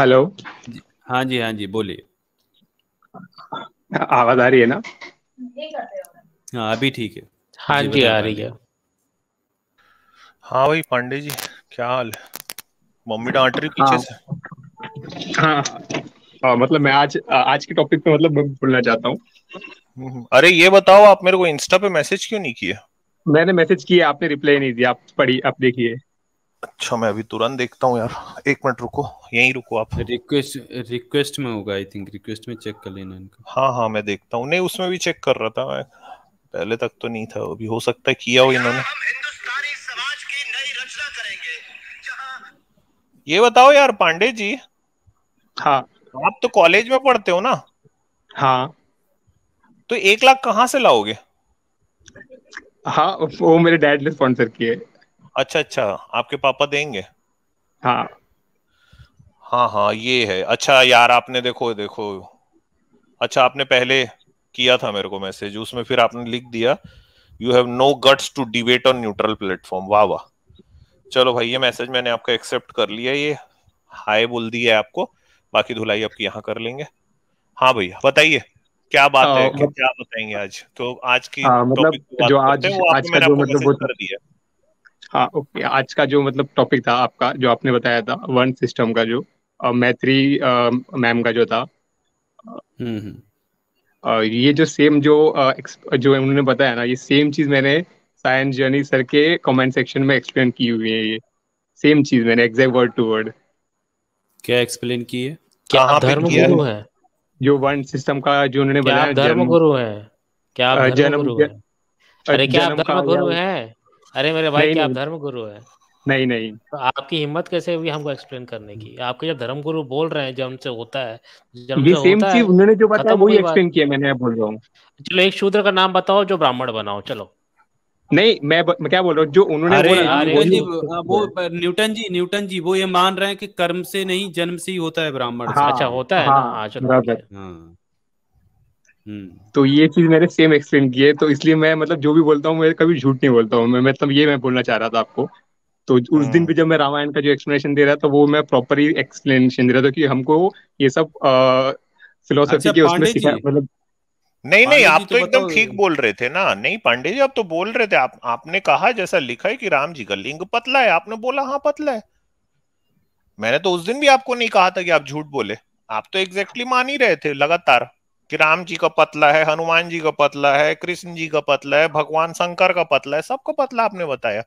Hello हाँ जी हाँ जी बोलिए आवाज आ रही है ना हाँ अभी ठीक है हाँ जी आ रही है हाँ भाई पांडे जी क्या हाल मम्मी डांट रही पीछे हाँ। से हाँ आ, हाँ, मतलब मैं आज आज के टॉपिक पे मतलब बोलना चाहता हूँ हम्म, हम्म। अरे ये बताओ आप मेरे को इंस्टा पे मैसेज क्यों नहीं किया मैंने मैसेज किया आपने रिप्लाई नहीं दिया आप पढ़ी आप देखिए अच्छा मैं अभी तुरंत देखता हूँ यार एक मिनट रुको यहीं रुको आप रिक्वेस्ट रिक्वेस्ट में होगा आई थिंक रिक्वेस्ट में चेक कर लेना इनका हाँ हाँ मैं देखता हूँ नहीं उसमें भी चेक कर रहा था मैं पहले तक तो नहीं था अभी हो सकता है किया हो इन्होंने ये बताओ यार पांडे जी हाँ आप तो कॉलेज में पढ़ते हो ना हाँ तो एक लाख कहाँ से लाओगे हाँ वो मेरे डैड ने स्पॉन्सर किए अच्छा अच्छा आपके पापा देंगे हाँ हाँ हाँ ये है अच्छा यार आपने देखो देखो अच्छा आपने पहले किया था मेरे को मैसेज उसमें फिर आपने लिख दिया you have no guts to debate on neutral platform वाह वाह चलो भाई ये मैसेज मैंने आपका एक्सेप्ट कर लिया ये हाय बोल दी है आपको बाकी धुलाई आपकी यहाँ कर लेंगे हाँ भैया बताइए क्या बात आ, है हाँ, मतलब, क्या बताएंगे आज तो आज की आ, हाँ, मतलब, जो आज, आज का जो मतलब वो कर दिया हाँ ओके आज का जो मतलब टॉपिक था आपका जो आपने बताया था वन सिस्टम का जो मैत्री मैम का जो था हम्म, हम्म। ये जो सेम जो जो उन्होंने बताया ना ये सेम चीज मैंने साइंस जर्नी सर के कमेंट सेक्शन में एक्सप्लेन की हुई है ये सेम चीज मैंने एग्जैक्ट वर्ड टू वर्ड क्या एक्सप्लेन की है क्या धर्म गुरु है जो वन सिस्टम का जो उन्होंने बताया धर्म गुरु है क्या आप धर्म गुरु है अरे क्या आप धर्म गुरु है अरे मेरे भाई क्या आप धर्म गुरु है नहीं नहीं तो आपकी हिम्मत कैसे हुई हमको एक्सप्लेन करने की आपके जब धर्म गुरु बोल रहे हैं जन्म से होता है जन्म से सेम होता चीज उन्होंने जो बताया वही एक्सप्लेन किया मैंने बोल रहा हूँ चलो एक शूद्र का नाम बताओ जो ब्राह्मण बनाओ चलो नहीं मैं, ब, मैं क्या बोल रहा हूँ जो उन्होंने अरे, बोला अरे, वो, जी, हाँ, वो न्यूटन जी न्यूटन जी वो ये मान रहे हैं कि कर्म से नहीं जन्म से ही होता है ब्राह्मण हाँ, अच्छा होता है हाँ, ना हाँ, चलो हम्म। तो ये चीज मैंने सेम एक्सप्लेन की है तो इसलिए मैं मतलब जो भी बोलता हूँ मैं कभी झूठ नहीं बोलता हूँ मैं मतलब ये मैं बोलना चाह रहा था आपको तो उस दिन भी हाँ। जब मैं रामायण का जो एक्सप्लेनेशन दे रहा था वो मैं ही एक्सप्लेनेशन दे रहा था कि हमको ये सब फिलोसफी अच्छा, के उसमें सिखा मतलब नहीं नहीं आप तो, तो एकदम ठीक बोल रहे थे ना नहीं पांडे जी आप तो बोल रहे थे आप आपने कहा जैसा लिखा है कि राम जी का लिंग पतला है आपने बोला हाँ पतला है मैंने तो उस दिन भी आपको नहीं कहा था कि आप झूठ बोले आप तो एग्जैक्टली मान ही रहे थे लगातार कि राम जी का पतला है हनुमान जी का पतला है कृष्ण जी का पतला है भगवान शंकर का पतला है सबका पतला आपने बताया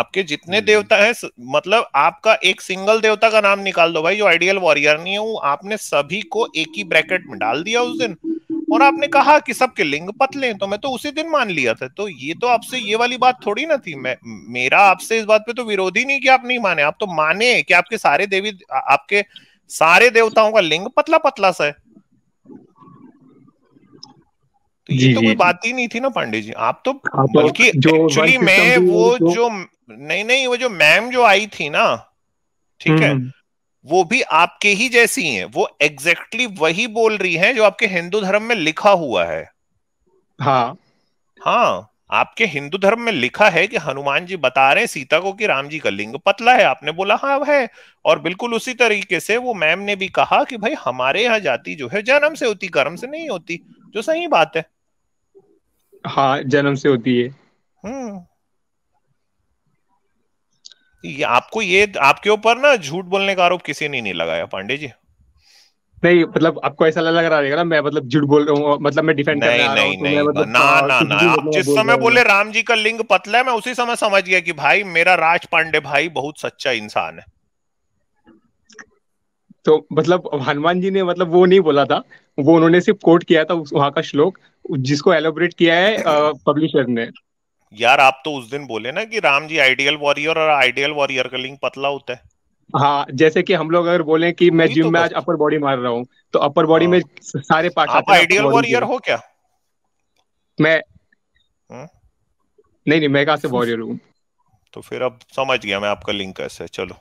आपके जितने हम्म। देवता हैं मतलब आपका एक सिंगल देवता का नाम निकाल दो भाई जो आइडियल वॉरियर नहीं है आपने सभी को एक ही ब्रैकेट में डाल दिया उस दिन और आपने कहा कि सबके लिंग पतले हैं तो मैं तो उसी दिन मान लिया था तो ये तो आपसे ये वाली बात थोड़ी ना थी मैं मेरा आपसे इस बात पे तो विरोध ही नहीं कि आप नहीं माने आप तो माने कि आपके सारे देवी आपके सारे देवताओं का लिंग पतला पतला सा है ये तो कोई बात ही नहीं थी ना पांडे जी आप तो, हाँ, तो बल्कि एक्चुअली मैं वो तो जो नहीं नहीं वो जो मैम जो आई थी ना ठीक हम्म, है हम्म। वो भी आपके ही जैसी हैं वो एग्जैक्टली exactly वही बोल रही हैं जो आपके हिंदू धर्म में लिखा हुआ है हाँ हाँ आपके हिंदू धर्म में लिखा है कि हनुमान जी बता रहे हैं सीता को कि राम जी का लिंग पतला है आपने बोला हाँ है और बिल्कुल उसी तरीके से वो मैम ने भी कहा कि भाई हमारे यहाँ जाति जो है जन्म से होती कर्म से नहीं होती जो सही बात है हाँ जन्म से होती है हम्म। ये आपको ये आपके ऊपर ना झूठ बोलने का आरोप किसी ने नहीं, नहीं लगाया पांडे जी नहीं मतलब आपको ऐसा लग रहा है ना मैं मतलब झूठ बोल रहा हूँ मतलब मैं डिफेंड नहीं नहीं, नहीं, तो नहीं, नहीं मतलब ना हाँ, ना ना आप मतलब जिस समय बोले राम जी का लिंग पतला है मैं उसी समय समझ गया कि भाई मेरा राज पांडे भाई बहुत सच्चा इंसान है तो मतलब हनुमान जी ने मतलब वो नहीं बोला था वो उन्होंने सिर्फ कोट किया था वहां का श्लोक जिसको एलोबरेट किया है पब्लिशर ने यार आप तो उस दिन बोले ना कि राम जी आइडियल वॉरियर और आइडियल वॉरियर का लिंक पतला होता है हाँ जैसे कि हम लोग अगर बोले कि मैं जिम तो में आज अपर बॉडी मार रहा हूँ तो अपर बॉडी में हाँ। सारे पार्ट आप आइडियल वॉरियर हो क्या मैं हुँ? नहीं नहीं मैं कहा से वॉरियर हूँ तो फिर अब समझ गया मैं आपका लिंक कैसे चलो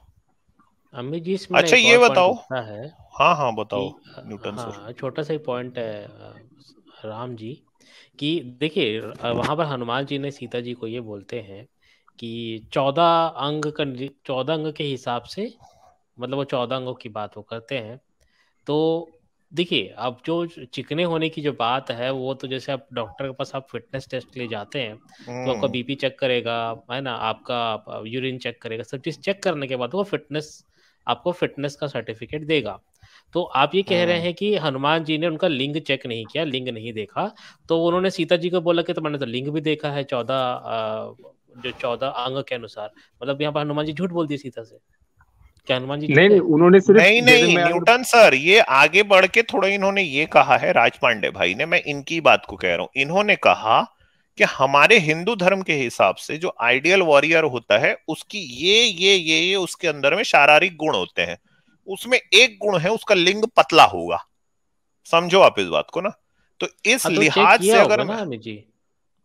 अमित जी इसमें अच्छा ये बताओ है हाँ हाँ बताओ न्यूटन हाँ, छोटा सा ही पॉइंट है राम जी कि देखिए वहां पर हनुमान जी ने सीता जी को ये बोलते हैं कि चौदह अंग का चौदह अंग के हिसाब से मतलब वो चौदह अंगों की बात वो करते हैं तो देखिए अब जो चिकने होने की जो बात है वो तो जैसे आप डॉक्टर के पास आप फिटनेस टेस्ट ले लिए जाते हैं तो आपका बीपी हम्म। चेक करेगा है ना आपका यूरिन चेक करेगा सब चीज़ चेक करने के बाद वो फिटनेस आपको फिटनेस का सर्टिफिकेट देगा तो आप ये कह रहे हाँ। हैं कि हनुमान जी ने उनका लिंग चेक नहीं किया लिंग नहीं देखा तो उन्होंने सीता जी को बोला कि तो मैंने तो लिंग भी देखा है चौदह जो चौदह अंग के अनुसार मतलब यहाँ पर हनुमान जी झूठ बोल दिए सीता से क्या हनुमान जी नहीं उन्होंने सिर्फ नहीं नहीं न्यूटन सर ये आगे बढ़ के थोड़ा इन्होंने ये कहा है राज पांडे भाई ने मैं इनकी बात को कह रहा हूँ इन्होंने कहा कि हमारे हिंदू धर्म के हिसाब से जो आइडियल वॉरियर होता है उसकी ये ये ये ये उसके अंदर में शारीरिक गुण होते हैं उसमें एक गुण है उसका लिंग पतला होगा समझो आप इस बात को ना तो इस हाँ, तो लिहाज से अगर ना जी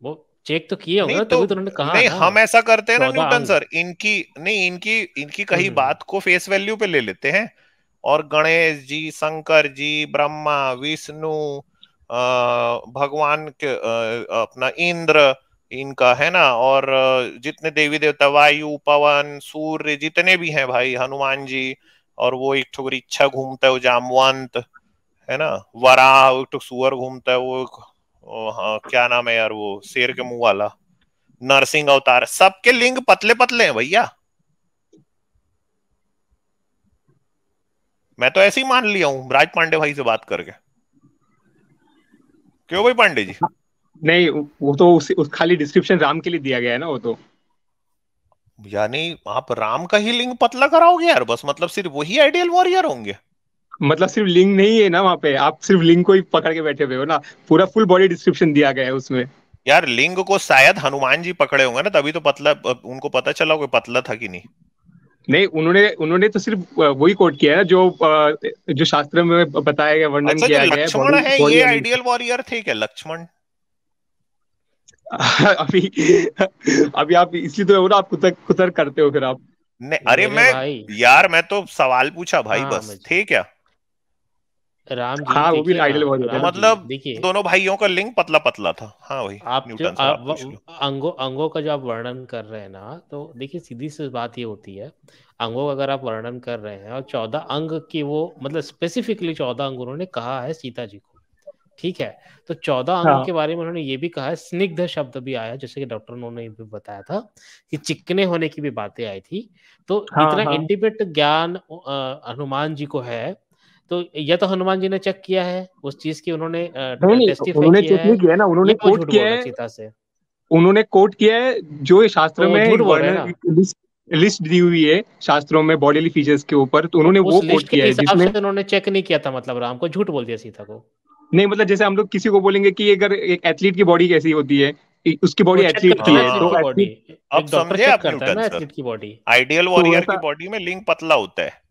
वो चेक तो किए होंगे तो, तो कहा नहीं हम ऐसा करते हैं ना न्यूटन सर इनकी नहीं इनकी इनकी कही हम्म। बात को फेस वैल्यू पे ले लेते हैं और गणेश जी शंकर जी ब्रह्मा विष्णु भगवान के अपना इंद्र इनका है ना और जितने देवी देवता वायु पवन सूर्य जितने भी हैं भाई हनुमान जी और वो एक ठोकर इच्छा घूमता है वो जामवंत है ना वराह एक ठोक सुअर घूमता है वो एक हाँ, क्या नाम है यार वो शेर के मुंह वाला नरसिंह अवतार सबके लिंग पतले पतले हैं भैया मैं तो ऐसे ही मान लिया हूं राज पांडे भाई से बात करके क्यों भाई पांडे जी नहीं वो तो उस, उस खाली डिस्क्रिप्शन राम के लिए दिया गया है ना वो तो यानी आप राम का ही लिंग पतला कराओगे यार बस मतलब सिर्फ वही आइडियल वॉरियर होंगे मतलब सिर्फ लिंग नहीं है ना वहाँ पे आप सिर्फ लिंग को ही पकड़ के बैठे हुए हो ना पूरा फुल बॉडी डिस्क्रिप्शन दिया गया है उसमें यार लिंग को शायद हनुमान जी पकड़े होंगे ना तभी तो पतला उनको पता चला कोई पतला था कि नहीं नहीं उन्होंने उन्होंने तो सिर्फ वही कोट किया है जो जो शास्त्र में बताया गया वर्णन अच्छा, किया गया लक्ष्मण है ये आइडियल वॉरियर थे क्या लक्ष्मण अभी अभी आप इसलिए तो ना आप कुतर कुतर करते हो फिर आप नहीं अरे मैं यार मैं तो सवाल पूछा भाई हाँ, बस थे क्या राम जी हाँ, वो भी आइडल बहुत होता है मतलब देखिए दोनों भाइयों का लिंक पतला पतला था हाँ वही आप जो अंगों अंगों का जो आप वर्णन कर रहे हैं ना तो देखिए सीधी सी बात ये होती है अंगों का अगर आप वर्णन कर रहे हैं और चौदह अंग की वो मतलब स्पेसिफिकली चौदह अंग उन्होंने कहा है सीता जी को ठीक है तो चौदह अंग हाँ। के बारे में उन्होंने ये भी कहा है स्निग्ध शब्द भी आया जैसे कि डॉक्टर ने भी बताया था कि चिकने होने की भी बातें आई थी तो हाँ, इतना हाँ। इंटीमेट ज्ञान हनुमान जी को है तो यह तो हनुमान जी ने चेक किया है उस चीज की उन्होंने उन्होंने चेक नहीं किया ना उन्होंने कोट किया है सीता से उन्होंने कोट किया है जो शास्त्र में लिस्ट दी हुई है शास्त्रों में बॉडीली फीचर्स के ऊपर तो उन्होंने वो कोट किया है जिसमें उन्होंने चेक नहीं किया था मतलब राम को झूठ बोल दिया सीता को नहीं मतलब जैसे हम लोग किसी को बोलेंगे कि अगर एक एथलीट की बॉडी कैसी होती है उसकी बॉडी एथलीट की है तो अब समझे आइडियल वॉरियर की बॉडी तो में लिंग पतला होता है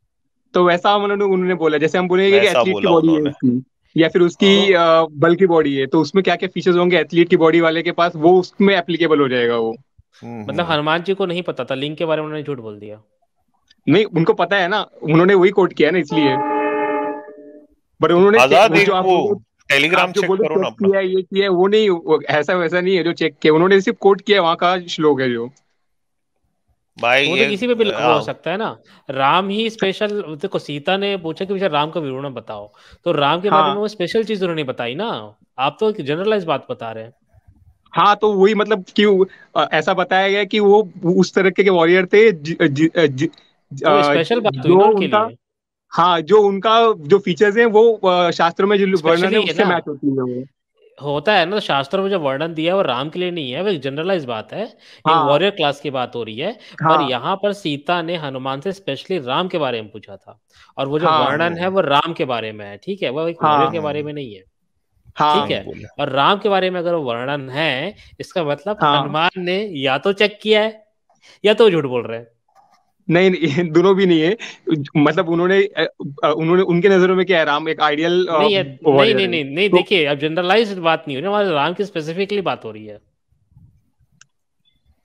तो वैसा उन्होंने उन्होंने बोला जैसे हम बोलेंगे कि एथलीट की बॉडी है या फिर उसकी हाँ। बल की बॉडी है तो उसमें क्या क्या फीचर्स होंगे एथलीट की बॉडी वाले के पास वो उसमें एप्लीकेबल हो जाएगा वो हम्म, हम्म। मतलब हनुमान जी को नहीं पता था लिंक के बारे में उन्होंने झूठ बोल दिया नहीं उनको पता है ना उन्होंने वही कोट किया ना इसलिए बट उन्होंने टेलीग्राम चेक करो ना किया ये किया वो नहीं ऐसा वैसा नहीं है जो चेक किया उन्होंने सिर्फ कोट किया वहां का श्लोक है जो भाई वो तो किसी पे भी लगा हो हाँ। सकता है ना राम ही स्पेशल देखो सीता ने पूछा कि भैया राम का विवरण बताओ तो राम के हाँ, बारे में हाँ। वो स्पेशल चीज उन्होंने बताई ना आप तो जनरलाइज बात बता रहे हैं हाँ तो वही मतलब कि ऐसा बताया गया कि वो उस तरह के वॉरियर थे ज, ज, ज, ज, तो स्पेशल बात जो ना उनके हाँ जो उनका जो फीचर्स हैं वो शास्त्रों में जो वर्णन है उससे मैच होती है होता है ना शास्त्रों में जो वर्णन दिया है वो राम के लिए नहीं है वो एक जनरलाइज बात है हाँ, एक वॉरियर क्लास की बात हो रही है हाँ, पर यहाँ पर सीता ने हनुमान से स्पेशली राम के बारे में पूछा था और वो जो हाँ, वर्णन है वो राम के बारे में है ठीक है वो एक हाँ, वॉरियर के बारे हाँ। में नहीं है हाँ, ठीक है और राम के बारे में अगर वो वर्णन है इसका मतलब हाँ, हनुमान ने या तो चेक किया है या तो झूठ बोल रहे हैं नहीं नहीं दोनों भी नहीं है मतलब उन्होंने उन्होंने उनके नजरों में क्या है राम एक आइडियल नहीं नहीं, नहीं नहीं नहीं तो, देखिए अब जनरलाइज बात नहीं हो रही हमारे राम की स्पेसिफिकली बात हो रही है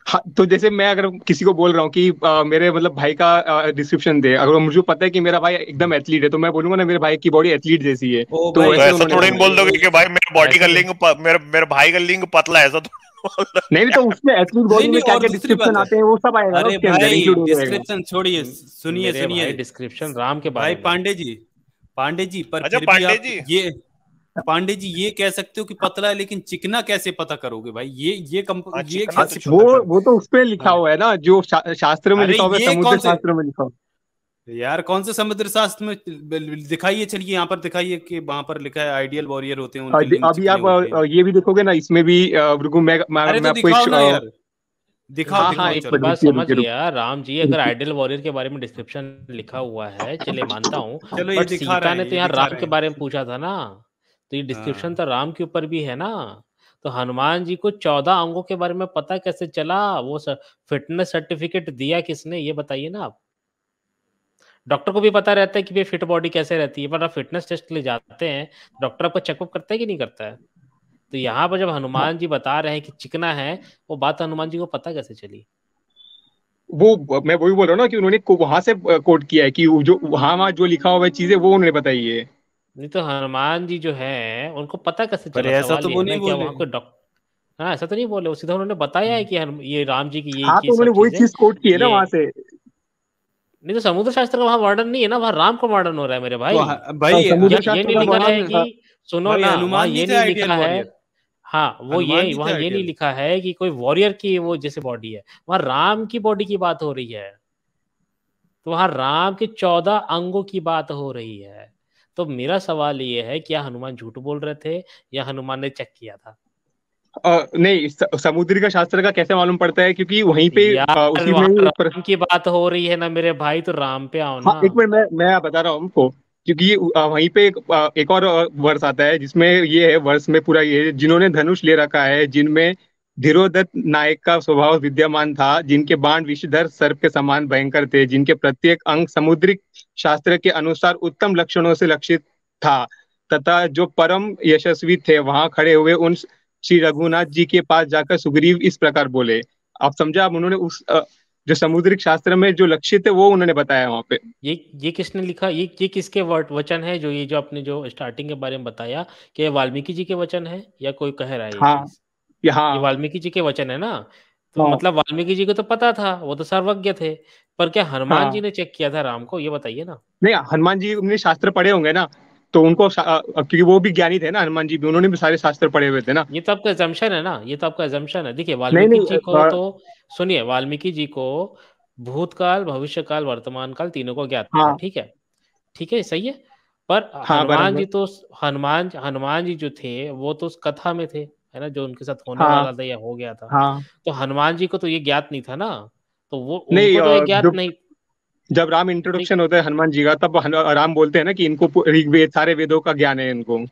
हाँ, तो जैसे मैं अगर किसी को बोल रहा हूँ कि आ, मेरे मतलब भाई का डिस्क्रिप्शन दे अगर मुझे पता है कि मेरा भाई एकदम एथलीट है तो मैं बोलूंगा ना मेरे भाई की बॉडी एथलीट जैसी है ओ, तो ऐसा तो थोड़ी बोल दोगे कि भाई मेरा बॉडी का लिंग मेरा मेरा भाई का लिंग पतला है ऐसा तो नहीं तो उसमें एथलीट बॉडी में क्या क्या डिस्क्रिप्शन आते हैं वो सब आएगा अरे भाई डिस्क्रिप्शन छोड़िए सुनिए सुनिए डिस्क्रिप्शन राम के भाई पांडे जी पांडे जी पर अच्छा, पांडे जी ये पांडे जी ये कह सकते हो कि पतला है लेकिन चिकना कैसे पता करोगे भाई ये ये कम हाँ, ये तो वो वो तो उस लिखा हाँ। हुआ है ना जो शास्त्र में लिखा हुआ है समुद्र शास्त्र में लिखा हुआ तो यार कौन से समुद्र शास्त्र में दिखाइए चलिए यहाँ पर दिखाइए कि वहां पर लिखा है आइडियल वॉरियर होते हैं अभी, आप ये भी देखोगे ना इसमें भी दिखा मैं मैं, अरे तो हाँ, हाँ, एक बात समझ गया राम जी अगर आइडियल वॉरियर के बारे में डिस्क्रिप्शन लिखा हुआ है चले मानता हूँ सीता ने तो यहाँ राम के बारे में पूछा था ना तो ये डिस्क्रिप्शन हाँ। तो राम के ऊपर भी है ना तो हनुमान जी को चौदह अंगों के बारे में पता कैसे चला वो फिटनेस सर्टिफिकेट दिया किसने ये बताइए ना आप डॉक्टर को भी पता रहता है कि भाई फिट बॉडी कैसे रहती है पर आप फिटनेस टेस्ट ले जाते हैं डॉक्टर आपको चेकअप करता है कि नहीं करता है तो यहाँ पर जब हनुमान जी बता रहे हैं कि चिकना है वो बात हनुमान जी को पता कैसे चली वो मैं वही बोल रहा हूँ ना कि उन्होंने वहां से कोट किया है कि जो वहां वहां जो लिखा हुआ है चीजें वो उन्होंने बताई है नहीं तो हनुमान जी जो है उनको पता कैसे चला ऐसा तो वो नहीं बोले डॉक्टर हाँ ऐसा तो नहीं बोले सीधा उन्होंने बताया है हम्म। कि ये राम जी की ये हाँ, तो उन्होंने वही चीज कोट की है ना वहां से नहीं तो समुद्र शास्त्र का वहाँ वर्णन नहीं है ना वहाँ राम का वर्णन हो रहा है मेरे भाई तो भाई हाँ, ये, नहीं लिखा है हाँ। कि सुनो ये नहीं लिखा है हाँ वो ये वहाँ ये नहीं लिखा है कि कोई वॉरियर की वो जैसे बॉडी है वहाँ राम की बॉडी की बात हो रही है तो वहाँ राम के चौदह अंगों की बात हो रही है तो मेरा सवाल ये है क्या हनुमान झूठ बोल रहे थे या हनुमान ने चेक किया था आ, नहीं समुद्र का शास्त्र का कैसे मालूम पड़ता है क्योंकि वहीं पे आ, उसी में पर... की बात हो रही है ना मेरे भाई तो राम पे आओ हाँ, ना एक मिनट मैं मैं बता रहा हूँ उनको क्योंकि वहीं पे एक, एक और वर्ष आता है जिसमें ये है वर्ष में पूरा ये जिन्होंने धनुष ले रखा है जिनमें धीरोदत्त नायक का स्वभाव विद्यमान था जिनके बाण विषधर सर्प के समान भयंकर थे जिनके प्रत्येक अंग समुद्रिक शास्त्र के अनुसार उत्तम लक्षणों से लक्षित था तथा जो परम यशस्वी थे वहां खड़े हुए उन श्री रघुनाथ जी के पास जाकर सुग्रीव इस प्रकार बोले आप समझा आप उन्होंने उस जो समुद्रिक शास्त्र में जो लक्ष्य थे वो उन्होंने बताया वहाँ पे ये ये किसने लिखा ये ये किसके वर्ड वचन है जो ये जो आपने जो स्टार्टिंग के बारे में बताया कि वाल्मीकि जी के वचन है या कोई कह रहा है हाँ, हाँ. वाल्मीकि जी के वचन है ना तो हाँ. मतलब वाल्मीकि जी को तो पता था वो तो सर्वज्ञ थे पर क्या हनुमान हाँ. जी ने चेक किया था राम को ये बताइए ना नहीं हनुमान जी ने शास्त्र पढ़े होंगे ना तो उनको क्योंकि वो भी ज्ञानी थे ना हनुमान जी भी उन्होंने भी सारे शास्त्र पढ़े हुए थे ना ये तो आपका एजम्पन है ना ये तो आपका एजम्पन है देखिए वाल्मीकि जी को तो सुनिए वाल्मीकि जी को भूतकाल भविष्यकाल वर्तमान काल तीनों को ज्ञात हाँ। ठीक है ठीक है सही है पर हाँ, हनुमान जी तो हनुमान हनुमान जी जो थे वो तो उस कथा में थे है ना जो उनके साथ होने हाँ। वाला था या हो गया था हाँ। तो हनुमान जी को तो ये ज्ञात नहीं था ना तो वो नहीं, तो ज्ञात नहीं जब राम इंट्रोडक्शन होता है हनुमान जी का तब राम बोलते हैं ना कि इनको ऋग्वेद सारे वेदों का ज्ञान है इनको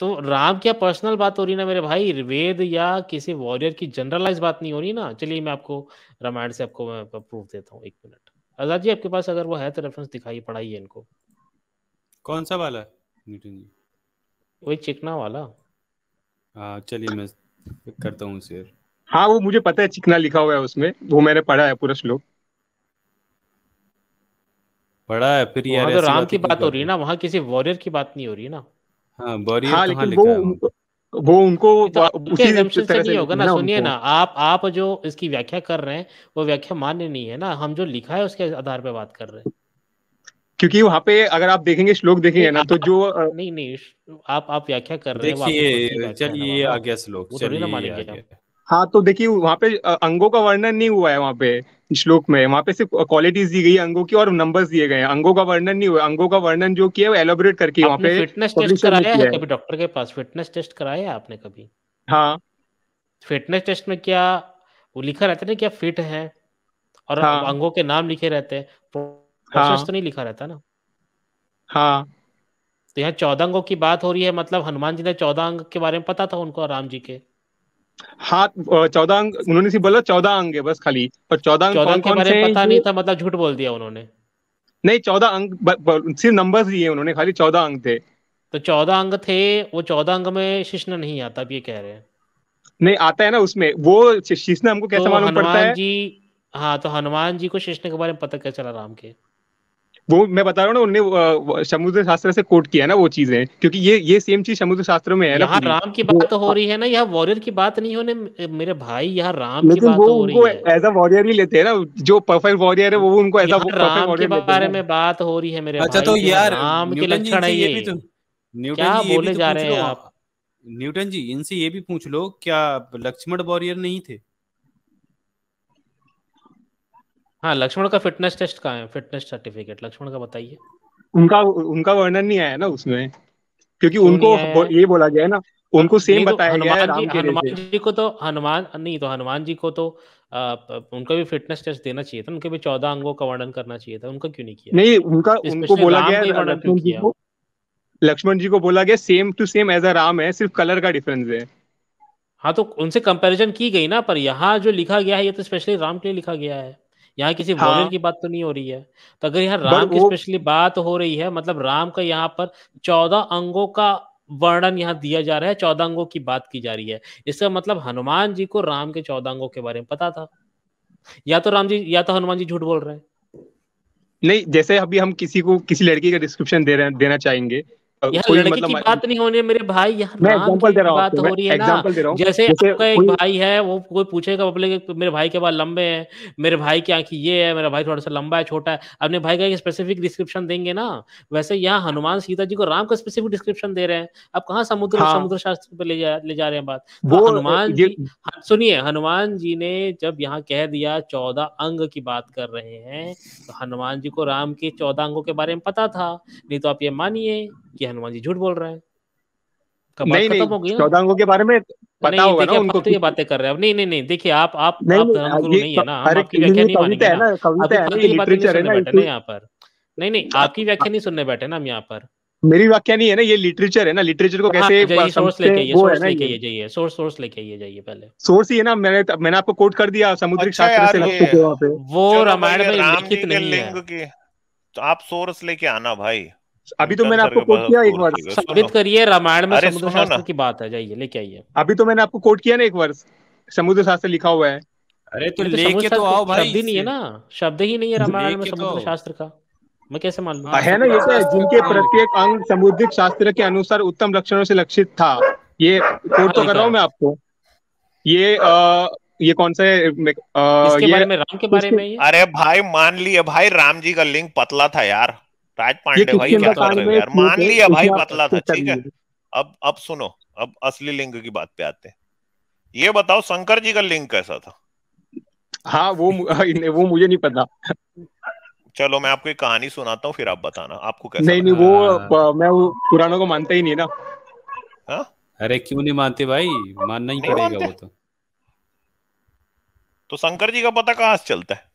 तो राम क्या पर्सनल बात हो रही ना मेरे भाई वेद या किसी वॉरियर की जनरलाइज बात नहीं हो रही ना चलिए मैं आपको रामायण से आपको मैं प्रूफ देता हूँ एक मिनट आजाद जी आपके पास अगर वो है तो रेफरेंस दिखाइए पढ़ाइए इनको कौन सा वाला नितिन जी वही चिकना वाला हाँ चलिए मैं करता हूँ शेयर हाँ वो मुझे पता है चिकना लिखा हुआ है उसमें वो मैंने पढ़ा है पूरा श्लोक पढ़ा है फिर ये तो राम की बात हो रही है ना वहाँ किसी वॉरियर की बात नहीं हो रही है ना हाँ वॉरियर हाँ, लेकिन वो उनको वो उनको तो उसी से नहीं होगा ना सुनिए ना आप आप जो इसकी व्याख्या कर रहे हैं वो व्याख्या मान्य नहीं है ना हम जो लिखा है उसके आधार पर बात कर रहे हैं क्योंकि वहाँ पे अगर आप देखेंगे श्लोक देखेंगे ना तो जो नहीं नहीं आप आप व्याख्या कर रहे हैं चलिए आगे श्लोक चलिए हाँ तो देखिए वहाँ पे अंगों का वर्णन नहीं हुआ है वहाँ पे श्लोक में वहाँ पे सिर्फ क्वालिटीज दी गई अंगों की और नंबर्स दिए गए हैं अंगों का वर्णन नहीं हुआ अंगों का वर्णन जो किया वो एलोबरेट करके वहाँ पे फिटनेस टेस्ट कराया है कभी डॉक्टर के पास फिटनेस टेस्ट कराया है आपने कभी हाँ फिटनेस टेस्ट में क्या वो लिखा रहता है ना क्या फिट है और हाँ, अंगों के नाम लिखे रहते हैं हाँ, तो नहीं लिखा रहता ना हाँ तो यहाँ चौदह अंगों की बात हो रही है मतलब हनुमान जी ने चौदह अंग के बारे में पता था उनको राम जी के हाथ चौदह अंग उन्होंने सिर्फ बोला चौदह अंग है बस खाली पर चौदह अंग कौन कौन से पता नहीं था मतलब झूठ बोल दिया उन्होंने नहीं चौदह अंग सिर्फ नंबर्स दिए उन्होंने खाली चौदह अंग थे तो चौदह अंग थे वो चौदह अंग में शिष्ण नहीं आता अब ये कह रहे हैं नहीं आता है ना उसमें वो शिष्ण हमको कैसे तो मालूम पड़ता है जी हाँ तो हनुमान जी को शिष्ण के बारे में पता क्या चला राम के वो मैं बता रहा हूँ ना उनने समुद्र शास्त्र से कोट किया ना वो चीजें क्योंकि ये ये सेम चीज समुद्र शास्त्र में है यहाँ राम की बात तो हो रही है ना यहाँ वॉरियर की बात नहीं होने मेरे भाई यहाँ राम की बात हो रही है एज अ वॉरियर ही लेते हैं ना जो परफेक्ट वॉरियर है वो उनको एज अ राम के बारे में बात हो रही है मेरे अच्छा तो यार राम के लक्षण है ये तो, क्या बोले तो जा रहे हैं आप न्यूटन जी इनसे ये भी पूछ लो क्या लक्ष्मण वॉरियर नहीं थे हाँ लक्ष्मण का फिटनेस टेस्ट कहाँ है फिटनेस सर्टिफिकेट लक्ष्मण का बताइए उनका उनका वर्णन नहीं आया ना उसमें क्योंकि उनको ये बोला गया है ना उनको सेम तो बताया गया है राम हनुमान जी को तो हनुमान नहीं तो हनुमान जी को तो आ, उनका भी फिटनेस टेस्ट देना चाहिए था उनके भी चौदह अंगों का वर्णन करना चाहिए था उनका क्यों नहीं किया नहीं उनका उनको बोला गया लक्ष्मण जी को लक्ष्मण जी को बोला गया same to same as a Ram है सिर्फ कलर का डिफरेंस है हाँ तो उनसे कंपैरिजन की गई ना पर यहाँ जो लिखा गया है ये तो स्पेशली राम के लिए लिखा गया है यहाँ किसी हाँ। वॉरियर की बात तो नहीं हो रही है तो अगर यहाँ राम की स्पेशली बात हो रही है मतलब राम का यहाँ पर चौदह अंगों का वर्णन यहाँ दिया जा रहा है चौदह अंगों की बात की जा रही है इसका मतलब हनुमान जी को राम के चौदह अंगों के बारे में पता था या तो राम जी या तो हनुमान जी झूठ बोल रहे हैं नहीं जैसे अभी हम किसी को किसी लड़की का डिस्क्रिप्शन दे रहे देना चाहेंगे मतलब की बात नहीं मेरे भाई दे रहा हूँ हो रही है जैसे आपका एक भाई है वो कोई पूछेगा मेरे भाई के बाल लंबे हैं मेरे भाई की आंखें ये है मेरा भाई थोड़ा सा लंबा है छोटा है अपने भाई का एक स्पेसिफिक डिस्क्रिप्शन देंगे ना वैसे यहाँ हनुमान सीता जी को राम का स्पेसिफिक डिस्क्रिप्शन दे रहे हैं आप कहाँ समुद्र हाँ। समुद्र शास्त्र पे ले जा ले जा रहे हैं बात तो वो हनुमान जी हाँ, सुनिए हनुमान जी ने जब यहाँ कह दिया चौदह अंग की बात कर रहे हैं तो हनुमान जी को राम के चौदह अंगों के बारे में पता था नहीं तो आप ये मानिए कि हनुमान जी झूठ बोल रहा है नहीं नहीं हो चौदांगों के बारे में पता होगा ना उनको ये बातें कर रहे हैं नहीं नहीं नहीं देखिए आप आप नहीं, आप धर्मगुरु नहीं है ना आपकी व्याख्या नहीं मानेंगे ना आपकी बातें नहीं बैठे ना यहाँ पर नहीं नहीं आपकी व्याख्या नहीं सुनने बैठे ना हम यहाँ पर मेरी व्याख्या नहीं है ना ये लिटरेचर है ना लिटरेचर को हाँ, कैसे सोर्स लेके सोर्स लेके जाइए सोर्स सोर्स लेके ये जाइए पहले सोर्स ही है ना मैंने मैंने आपको कोट कर दिया समुद्रिक अच्छा शास्त्र से वो रामायण में लिखित नहीं है तो आप सोर्स लेके आना भाई अभी तो मैंने आपको कोट किया एक वर्ष साबित करिए रामायण में समुद्र शास्त्र की बात है जाइए लेके आइए अभी तो मैंने आपको कोट किया ना एक वर्ष समुद्र शास्त्र लिखा हुआ है अरे तो, तो लेके तो आओ भाई शब्द ही नहीं है ना शब्द ही नहीं है रामायण में तो समुद्र शास्त्र का मैं कैसे मान लू हाँ, है ना ये तो जिनके प्रत्येक अंग समुद्रिक शास्त्र के अनुसार उत्तम लक्षणों से लक्षित था ये कोट तो कर रहा हूँ मैं आपको ये ये कौन सा है इसके बारे में राम के बारे में अरे भाई मान लिया भाई राम जी का लिंक पतला था यार राज पांडे भाई क्या कर रहे हो यार मान लिया भाई पतला था ठीक है अब अब सुनो अब असली लिंग की बात पे आते हैं ये बताओ शंकर जी का लिंग कैसा था हाँ वो वो मुझे नहीं पता चलो मैं आपको एक कहानी सुनाता हूँ फिर आप बताना आपको कैसा नहीं नहीं वो हाँ। मैं वो पुरानों को मानता ही नहीं ना हा? अरे क्यों नहीं मानते भाई मानना ही पड़ेगा वो तो तो शंकर जी का पता कहाँ से चलता है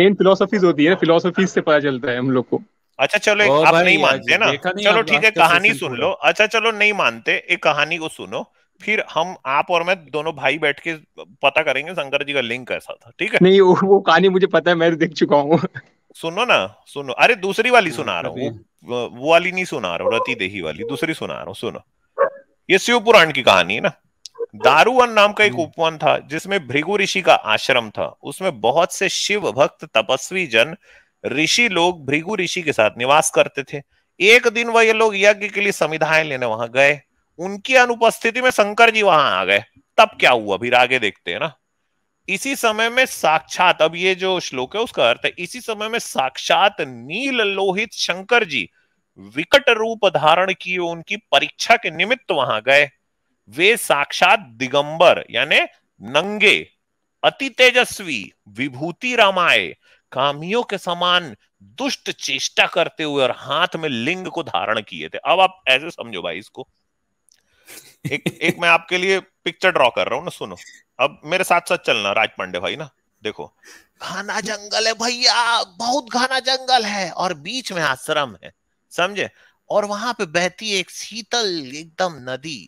मेन फिलोसफीज होती है फिलोसफीज से पता चलता है हम लोग को अच्छा चलो एक आप नहीं मानते ना नहीं चलो ठीक है कहानी सुन लो अच्छा चलो नहीं मानते एक कहानी को सुनो फिर हम आप और मैं दोनों भाई बैठ के पता करेंगे शंकर जी का लिंक कैसा था ठीक है नहीं वो, वो कहानी मुझे पता है मैं देख चुका हूँ सुनो ना सुनो अरे दूसरी वाली हाँ, सुना रहा हूँ वो, वाली नहीं सुना रहा हूँ रति देही वाली दूसरी सुना रहा हूँ सुनो ये शिव पुराण की कहानी है ना दारुवन नाम का एक हम्म। उपवन था जिसमें भृगु ऋषि का आश्रम था उसमें बहुत से शिव भक्त तपस्वी जन ऋषि लोग भृगु ऋषि के साथ निवास करते थे एक दिन वह ये लोग यज्ञ के लिए समिधाएं लेने वहां गए उनकी अनुपस्थिति में शंकर जी वहां आ गए तब क्या हुआ फिर आगे देखते हैं ना इसी समय में साक्षात अब ये जो श्लोक है उसका अर्थ है इसी समय में साक्षात नील लोहित शंकर जी विकट रूप धारण किए उनकी परीक्षा के निमित्त वहां गए वे साक्षात दिगंबर यानी नंगे अति तेजस्वी विभूति रामाय कामियों के समान दुष्ट चेष्टा करते हुए और हाथ में लिंग को धारण किए थे अब आप ऐसे समझो भाई इसको एक एक मैं आपके लिए पिक्चर ड्रॉ कर रहा हूँ ना सुनो अब मेरे साथ साथ चलना राज पांडे भाई ना देखो घाना जंगल है भैया बहुत घाना जंगल है और बीच में आश्रम है समझे और वहां पे बहती है एक शीतल एकदम नदी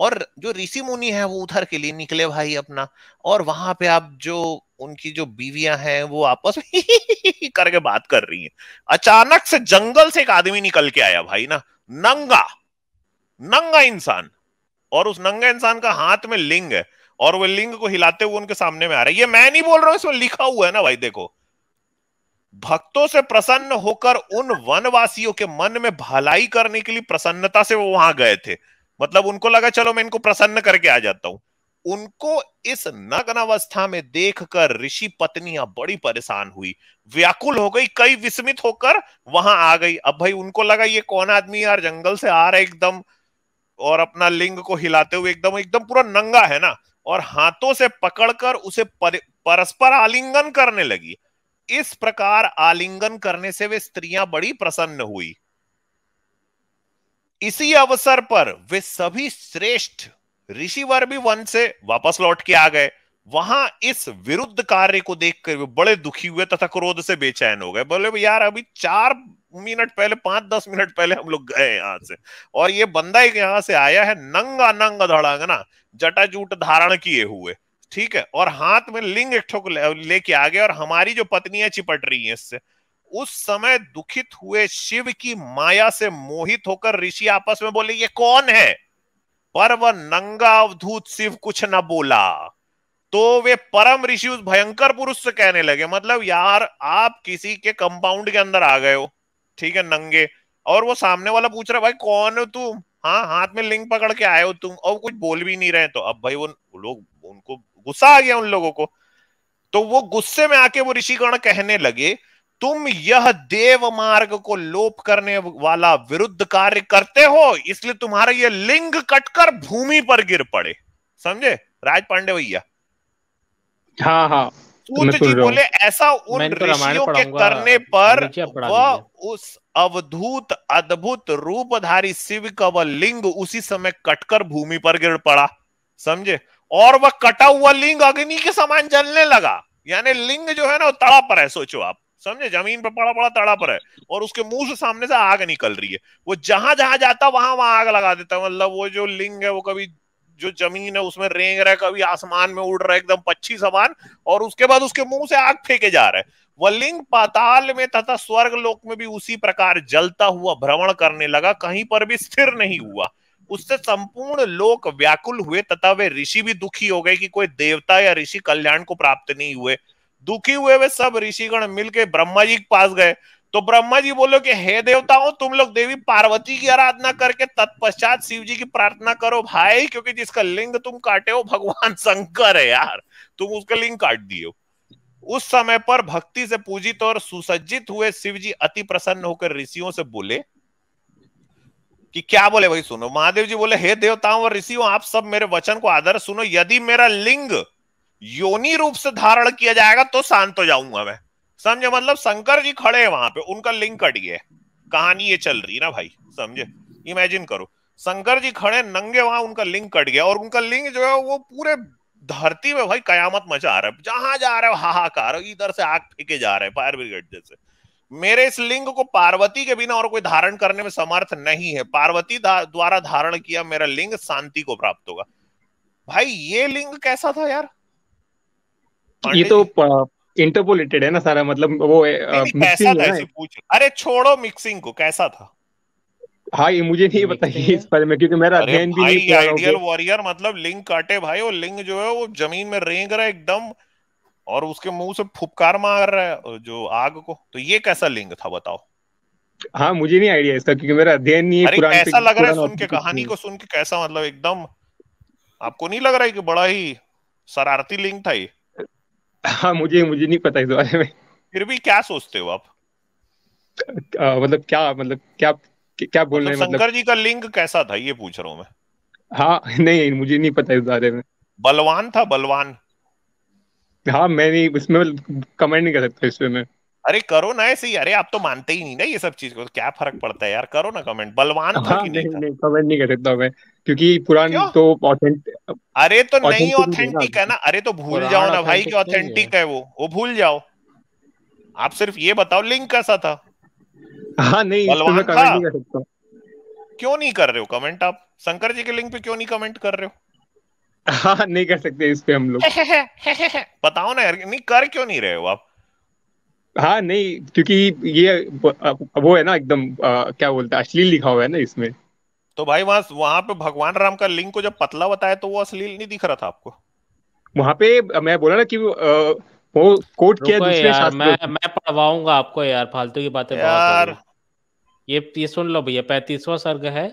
और जो ऋषि मुनि है वो उधर के लिए निकले भाई अपना और वहां पे आप जो उनकी जो बीवियां हैं वो आपस में करके बात कर रही हैं अचानक से जंगल से एक आदमी निकल के आया भाई ना नंगा नंगा इंसान और उस नंगा इंसान का हाथ में लिंग है और वो लिंग को हिलाते हुए उनके सामने में आ रहा है ये मैं नहीं बोल रहा हूं इसमें लिखा हुआ है ना भाई देखो भक्तों से प्रसन्न होकर उन वनवासियों के मन में भलाई करने के लिए प्रसन्नता से वो वहां गए थे मतलब उनको लगा चलो मैं इनको प्रसन्न करके आ जाता हूं उनको इस नग्न अवस्था में देखकर ऋषि पत्नियां बड़ी परेशान हुई व्याकुल हो गई कई विस्मित होकर वहां आ गई अब भाई उनको लगा ये कौन आदमी यार जंगल से आ रहा एकदम और अपना लिंग को हिलाते हुए एकदम एकदम पूरा नंगा है ना और हाथों से पकड़कर उसे पर, परस्पर आलिंगन करने लगी इस प्रकार आलिंगन करने से वे स्त्रियां बड़ी प्रसन्न हुई इसी अवसर पर वे सभी श्रेष्ठ ऋषिवर भी वन से वापस लौट के आ गए वहां इस विरुद्ध कार्य को देखकर वे बड़े दुखी हुए तथा क्रोध से बेचैन हो गए बोले यार अभी चार मिनट पहले पांच दस मिनट पहले हम लोग गए यहां से और ये बंदा एक यहां से आया है नंगा नंग धड़ांगना जटाजूट धारण किए हुए ठीक है और हाथ में लिंग ठोक लेके ले आ गए और हमारी जो पत्नियां चिपट रही हैं इससे उस समय दुखित हुए शिव की माया से मोहित होकर ऋषि आपस में बोले ये कौन है पर वह नंगा अवधूत शिव कुछ न बोला तो वे परम ऋषि उस भयंकर पुरुष से कहने लगे मतलब यार आप किसी के कंपाउंड के अंदर आ गए हो ठीक है नंगे और वो सामने वाला पूछ रहा भाई कौन हो तुम हाँ हाथ में लिंग पकड़ के आए हो तुम और कुछ बोल भी नहीं रहे तो अब भाई वो लोग उनको गुस्सा आ गया उन लोगों को तो वो गुस्से में आके वो ऋषिगण कहने लगे तुम यह देव मार्ग को लोप करने वाला विरुद्ध कार्य करते हो इसलिए तुम्हारा यह लिंग कटकर भूमि पर गिर पड़े समझे राज पांडे भैया हाँ हाँ सूत तो जी बोले ऐसा उन तो ऋषियों के करने पर वह उस अवधूत अद्भुत रूपधारी शिव का वह लिंग उसी समय कटकर भूमि पर गिर पड़ा समझे और वह कटा हुआ लिंग अग्नि के समान जलने लगा यानी लिंग जो है ना वो पर है सोचो आप समझे जमीन पर बड़ा बड़ा तड़ा पर है और उसके मुंह से सामने से आग निकल रही है वो जहां जहां जाता वहां वहां आग लगा देता है मतलब वो जो लिंग है वो कभी जो जमीन है उसमें रेंग रहा है कभी आसमान में उड़ रहा है एकदम पच्छी समान और उसके बाद उसके मुंह से आग फेंके जा रहा है वह लिंग पाताल में तथा स्वर्ग लोक में भी उसी प्रकार जलता हुआ भ्रमण करने लगा कहीं पर भी स्थिर नहीं हुआ उससे संपूर्ण लोक व्याकुल हुए तथा वे ऋषि भी दुखी हो गए कि कोई देवता या ऋषि कल्याण को प्राप्त नहीं हुए दुखी हुए वे सब ऋषिगण मिलके ब्रह्मा जी के पास गए तो ब्रह्मा जी बोलो कि हे देवताओं तुम लोग देवी पार्वती की आराधना करके तत्पश्चात शिव जी की प्रार्थना करो भाई क्योंकि जिसका लिंग तुम काटे हो भगवान शंकर है यार तुम उसका लिंग काट दियो उस समय पर भक्ति से पूजित और सुसज्जित हुए शिव जी अति प्रसन्न होकर ऋषियों से बोले कि क्या बोले भाई सुनो महादेव जी बोले हे देवताओं और ऋषियों आप सब मेरे वचन को आदर सुनो यदि मेरा लिंग योनि रूप से धारण किया जाएगा तो शांत हो जाऊंगा मैं समझे मतलब शंकर जी खड़े हैं वहां पे उनका लिंक कट गया कहानी ये चल रही ना भाई समझे इमेजिन करो शंकर जी खड़े नंगे वहां उनका लिंक कट गया और उनका लिंक जो है वो पूरे धरती में भाई कयामत मचा रहा है जहां जा रहे हो हाहाकार इधर से आग फेंके जा रहे हैं फायर ब्रिगेड जैसे मेरे इस लिंग को पार्वती के बिना और कोई धारण करने में समर्थ नहीं है पार्वती द्वारा धारण किया मेरा लिंग शांति को प्राप्त होगा भाई ये लिंग कैसा था यार ये तो इंटरपोलेटेड है ना सारा मतलब वो मिक्सिंग था अरे छोड़ो मिक्सिंग को कैसा था हाँ ये मुझे नहीं पता ये इस बारे में क्योंकि मेरा अध्ययन भी नहीं किया आइडियल वॉरियर मतलब लिंग काटे भाई वो लिंग जो है वो जमीन में रेंग रहा है एकदम और उसके मुंह से फुपकार मार रहा है जो आग को तो ये कैसा लिंग था बताओ हाँ मुझे नहीं आइडिया इसका क्योंकि मेरा अध्ययन नहीं है पुरान कैसा लग रहा है सुन के कहानी को सुन के कैसा मतलब एकदम आपको नहीं लग रहा है कि बड़ा ही शरारती लिंग था ये हाँ मुझे मुझे नहीं पता इस बारे में फिर भी क्या सोचते हो आप मतलब क्या मतलब क्या क्या बोल रहे हैं मतलब, मतलब शंकर जी का लिंग कैसा था ये पूछ रहा हूँ मैं हाँ नहीं मुझे नहीं पता इस बारे में बलवान था बलवान हाँ मैं नहीं इसमें कमेंट मतलब नहीं कर सकता इसमें मैं अरे करो ना ऐसे ही अरे आप तो मानते ही नहीं ना ये सब चीज को क्या फर्क पड़ता है यार करो ना कमेंट बलवान था हाँ, कि नहीं, कमेंट नहीं कर सकता मैं क्योंकि पुरान तो ऑथेंटिक अरे तो नहीं ऑथेंटिक तो है ना अरे तो भूल जाओ ना भाई कि ऑथेंटिक है वो वो भूल जाओ आप सिर्फ ये बताओ लिंक कैसा था हाँ नहीं बलवान था क्यों नहीं कर रहे हो कमेंट आप शंकर जी के लिंक पे क्यों नहीं कमेंट कर रहे हो हाँ नहीं कर सकते इस पे हम लोग बताओ ना यार नहीं कर क्यों नहीं रहे हो आप हाँ नहीं क्योंकि ये वो है ना एकदम क्या बोलते हैं अश्लील लिखा हुआ है ना इसमें तो भाई वहां वहां पे भगवान राम का लिंग को जब पतला बताया तो वो अश्लील नहीं दिख रहा था आपको वहां पे मैं बोला ना कि वो कोट किया दूसरे शास्त्र मैं मैं पढ़वाऊंगा आपको यार फालतू की बातें यार ये ये सुन लो भैया पैतीसवा सर्ग है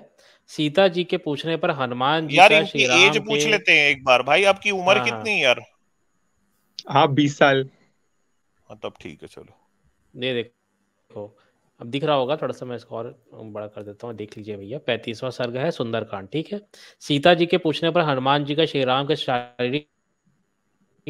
सीता जी के पूछने पर हनुमान जी यार का श्री राम एज पूछ लेते हैं एक बार भाई आपकी उम्र हाँ। कितनी यार हाँ बीस साल हाँ तब ठीक है चलो नहीं देखो अब दिख रहा होगा थोड़ा सा मैं इसको और बड़ा कर देता हूँ देख लीजिए भैया पैंतीसवां सर्ग है सुंदरकांड ठीक है सीता जी के पूछने पर हनुमान जी का श्री राम के शारीरिक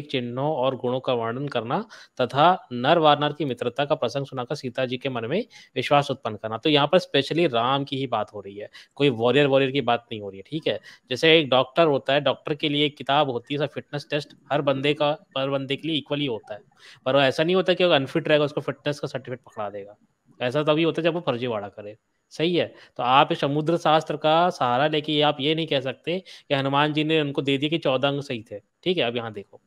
चिन्हों और गुणों का वर्णन करना तथा नर वानर की मित्रता का प्रसंग सुनाकर सीता जी के मन में विश्वास उत्पन्न करना तो यहाँ पर स्पेशली राम की ही बात हो रही है कोई वॉरियर वॉरियर की बात नहीं हो रही है ठीक है जैसे एक डॉक्टर होता है डॉक्टर के लिए एक किताब होती है फिटनेस टेस्ट हर बंदे का हर बंदे के लिए इक्वली होता है पर ऐसा नहीं होता कि अगर अनफिट रहेगा उसको फिटनेस का सर्टिफिकेट पकड़ा देगा ऐसा तभी होता है जब वो फर्जीवाड़ा करे सही है तो आप समुद्र शास्त्र का सहारा लेके आप ये नहीं कह सकते कि हनुमान जी ने उनको दे दिया कि चौदह अंग सही थे ठीक है अब यहाँ देखो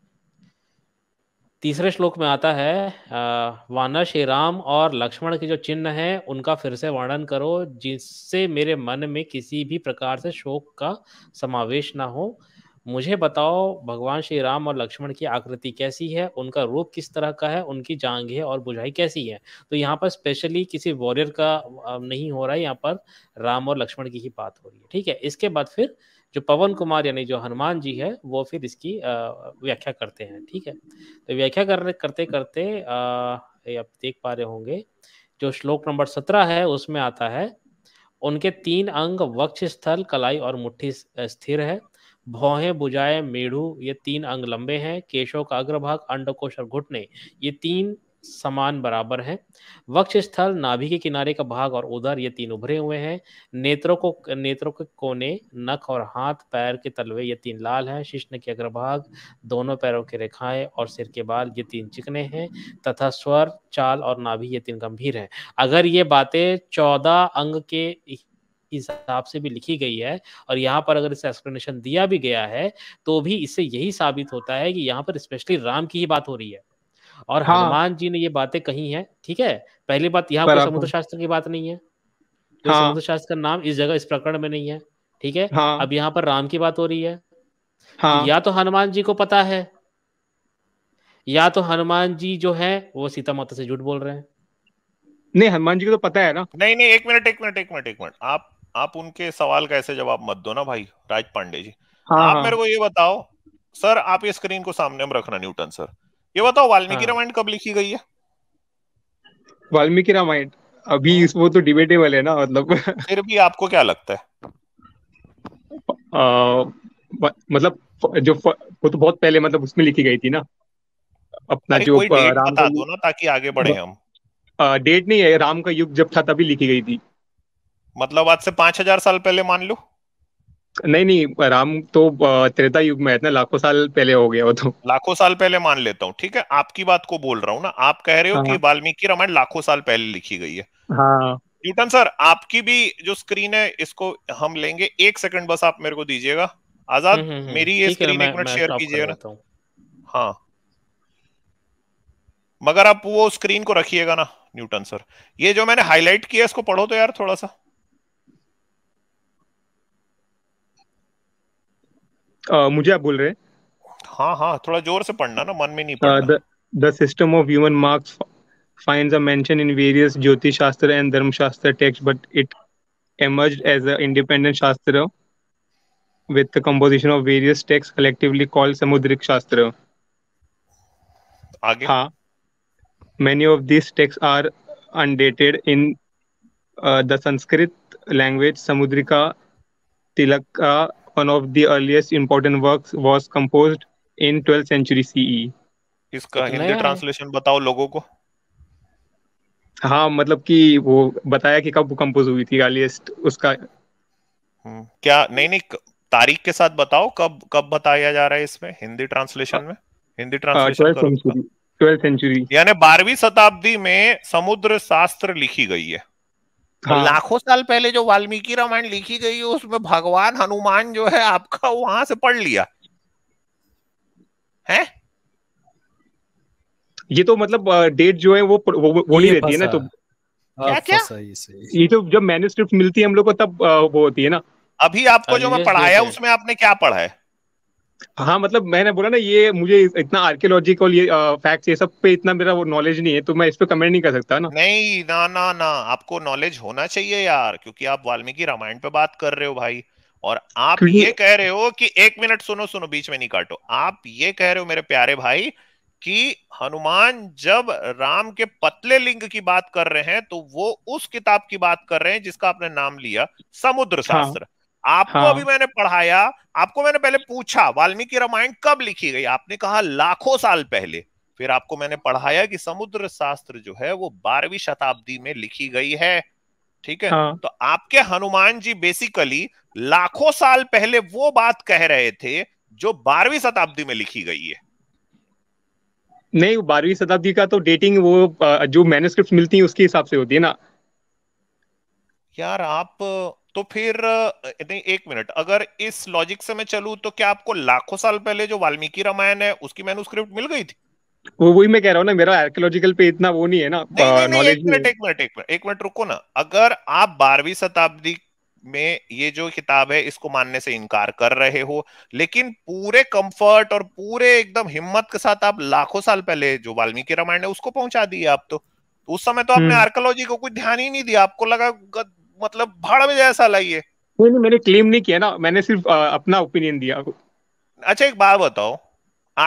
तीसरे श्लोक में आता है वाना श्री राम और लक्ष्मण के जो चिन्ह हैं उनका फिर से वर्णन करो जिससे मेरे मन में किसी भी प्रकार से शोक का समावेश ना हो मुझे बताओ भगवान श्री राम और लक्ष्मण की आकृति कैसी है उनका रूप किस तरह का है उनकी जांघें और बुझाई कैसी है तो यहाँ पर स्पेशली किसी वॉरियर का नहीं हो रहा है यहाँ पर राम और लक्ष्मण की ही बात हो रही है ठीक है इसके बाद फिर जो पवन कुमार यानी जो हनुमान जी है वो फिर इसकी व्याख्या करते हैं ठीक है तो व्याख्या करने करते करते आप देख पा रहे होंगे जो श्लोक नंबर सत्रह है उसमें आता है उनके तीन अंग वक्ष स्थल कलाई और मुट्ठी स्थिर है भौहे बुझाए मेढू ये तीन अंग लंबे हैं केशों का अग्रभाग अंडकोश और घुटने ये तीन समान बराबर हैं वक्ष स्थल नाभि के किनारे का भाग और उधर ये तीन उभरे हुए हैं नेत्रों को नेत्रों के कोने नख और हाथ पैर के तलवे ये तीन लाल हैं शिश्न के अग्रभाग दोनों पैरों की रेखाएं और सिर के बाल ये तीन चिकने हैं तथा स्वर चाल और नाभि ये तीन गंभीर हैं अगर ये बातें चौदह अंग के हिसाब से भी लिखी गई है और यहाँ पर अगर इसे एक्सप्लेनेशन दिया भी गया है तो भी इससे यही साबित होता है कि यहाँ पर स्पेशली राम की ही बात हो रही है और हाँ। हनुमान जी ने ये बातें कही हैं ठीक है पहली बात यहाँ पर समुद्र शास्त्र की बात नहीं है हाँ। समुद्र शास्त्र का नाम इस जगह इस प्रकरण में नहीं है ठीक है हाँ। अब यहाँ पर राम की बात हो रही है हाँ। या तो हनुमान जी को पता है या तो हनुमान जी जो है वो सीता माता से झूठ बोल रहे हैं नहीं हनुमान जी को तो पता है ना नहीं नहीं एक मिनट एक मिनट एक मिनट एक मिनट आप आप उनके सवाल का ऐसे जवाब मत दो ना भाई राज पांडे जी हाँ, आप हाँ. मेरे को ये बताओ सर आप ये स्क्रीन को सामने में रखना न्यूटन सर ये बताओ वाल्मीकि हाँ. रामायण कब लिखी गई है वाल्मीकि रामायण अभी हाँ। इस वो तो डिबेटेबल है ना मतलब फिर भी आपको क्या लगता है आ, मतलब जो वो तो बहुत पहले मतलब उसमें लिखी गई थी ना अपना जो राम बता दो ना ताकि आगे बढ़े हम डेट नहीं है राम का युग जब था तभी लिखी गई थी मतलब आज से पांच हजार साल पहले मान लो नहीं नहीं राम तो त्रेता युग में है ना लाखों साल पहले हो गया वो तो लाखों साल पहले मान लेता हूँ ठीक है आपकी बात को बोल रहा हूँ ना आप कह रहे हो हाँ। कि वाल्मीकि रामायण लाखों साल पहले लिखी गई है हाँ न्यूटन सर आपकी भी जो स्क्रीन है इसको हम लेंगे एक सेकंड बस आप मेरे को दीजिएगा आजाद हम्म, हम्म, हम्म। मेरी ये स्क्रीन एक मिनट शेयर कीजिएगा हाँ मगर आप वो स्क्रीन को रखिएगा ना न्यूटन सर ये जो मैंने हाईलाइट किया इसको पढ़ो तो यार थोड़ा सा मुझे आप बोल रहे हाँ हाँ थोड़ा जोर से पढ़ना ना मन में नहीं पड़ the system of human marks finds a mention in various jyotish shastra and dharma shastra text but it emerged as a independent shastra with the composition of various text collectively called samudrik shastra आगे हाँ many of this text are undated in the Sanskrit language Samudrika Tilak का one of the earliest important works, was composed in 12th century CE. इसका Hindi translation बताओ लोगों को हाँ मतलब कि वो बताया कि कब कंपोज हुई थी अर्लीस्ट उसका हम्म, क्या नहीं नहीं तारीख के साथ बताओ कब कब बताया जा रहा है इसमें हिंदी ट्रांसलेशन में हिंदी ट्रांसलेशन हाँ, यानी बारहवीं शताब्दी में समुद्र शास्त्र लिखी गई है हाँ। लाखों साल पहले जो वाल्मीकि रामायण लिखी गई है उसमें भगवान हनुमान जो है आपका वहां से पढ़ लिया है ये तो मतलब डेट जो है वो वो, वो नहीं रहती है ना तो क्या हाँ, क्या ये तो जब मैन्यूस्क्रिप्ट मिलती है हम लोग को तब वो होती है ना अभी आपको जो मैं पढ़ाया उसमें आपने क्या पढ़ा है हाँ मतलब मैंने बोला ना ये मुझे इतना आर्कियोलॉजिकल ये फैक्ट्स ये सब पे इतना मेरा वो नॉलेज नहीं है तो मैं इस पे कमेंट नहीं कर सकता ना नहीं ना ना ना आपको नॉलेज होना चाहिए यार क्योंकि आप वाल्मीकि रामायण पे बात कर रहे हो भाई और आप ये कह रहे हो कि एक मिनट सुनो सुनो बीच में नहीं काटो आप ये कह रहे हो मेरे प्यारे भाई कि हनुमान जब राम के पतले लिंग की बात कर रहे हैं तो वो उस किताब की बात कर रहे हैं जिसका आपने नाम लिया समुद्र हाँ। शास्त्र हाँ। आपको हाँ. अभी मैंने पढ़ाया आपको मैंने पहले पूछा वाल्मीकि रामायण कब लिखी गई आपने कहा लाखों साल पहले फिर आपको मैंने पढ़ाया कि समुद्र शास्त्र जो है वो बारहवीं शताब्दी में लिखी गई है ठीक है हाँ. तो आपके हनुमान जी बेसिकली लाखों साल पहले वो बात कह रहे थे जो बारहवीं शताब्दी में लिखी गई है नहीं बारहवीं शताब्दी का तो डेटिंग वो जो मैन्युस्क्रिप्ट मिलती है उसके हिसाब से होती है ना यार आप तो फिर नहीं एक मिनट अगर इस लॉजिक से मैं चलू तो क्या आपको लाखों साल पहले जो वाल्मीकि रामायण है उसकी मैन्युस्क्रिप्ट मिल गई थी वो वही मैं कह रहा हूँ ना मेरा आर्कियोलॉजिकल पे इतना वो नहीं है ना नॉलेज एक मिनट एक मिनट एक मिनट एक मिनट रुको ना अगर आप बारहवीं शताब्दी में ये जो किताब है इसको मानने से इनकार कर रहे हो लेकिन पूरे कंफर्ट और पूरे एकदम हिम्मत के साथ आप लाखों साल पहले जो वाल्मीकि रामायण है उसको पहुंचा दिए आप तो उस समय तो आपने आर्कोलॉजी हम्म। को कुछ ध्यान ही नहीं दिया आपको लगा मतलब भाड़ में जैसा लाइए नहीं नहीं मैंने क्लेम नहीं किया ना मैंने सिर्फ आ, अपना ओपिनियन दिया अच्छा एक बात बताओ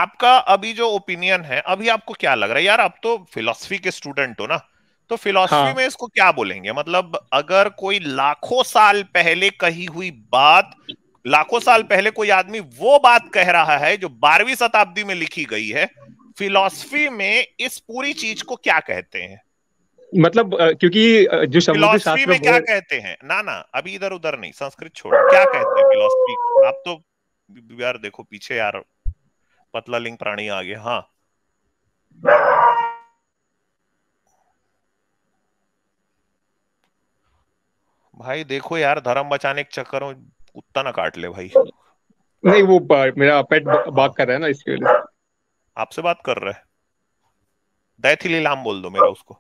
आपका अभी जो ओपिनियन है अभी आपको क्या लग रहा है यार आप तो फिलोसफी के स्टूडेंट हो ना तो फिलोसफी हाँ. में इसको क्या बोलेंगे मतलब अगर कोई लाखों साल पहले कही हुई बात लाखों साल पहले कोई आदमी वो बात कह रहा है जो बारहवीं शताब्दी में लिखी गई है फिलोसफी में इस पूरी चीज को क्या कहते हैं मतलब क्योंकि जो समुद्र शास्त्र में क्या कहते हैं ना ना अभी इधर उधर नहीं संस्कृत छोड़ क्या कहते हैं फिलोसफी आप तो यार देखो पीछे यार पतला लिंग प्राणी आ गए हाँ भाई देखो यार धर्म बचाने के चक्कर में कुत्ता ना काट ले भाई नहीं वो मेरा पेट बात कर रहा है ना इसके लिए आपसे बात कर रहा है दैथिली लाम बोल दो मेरा उसको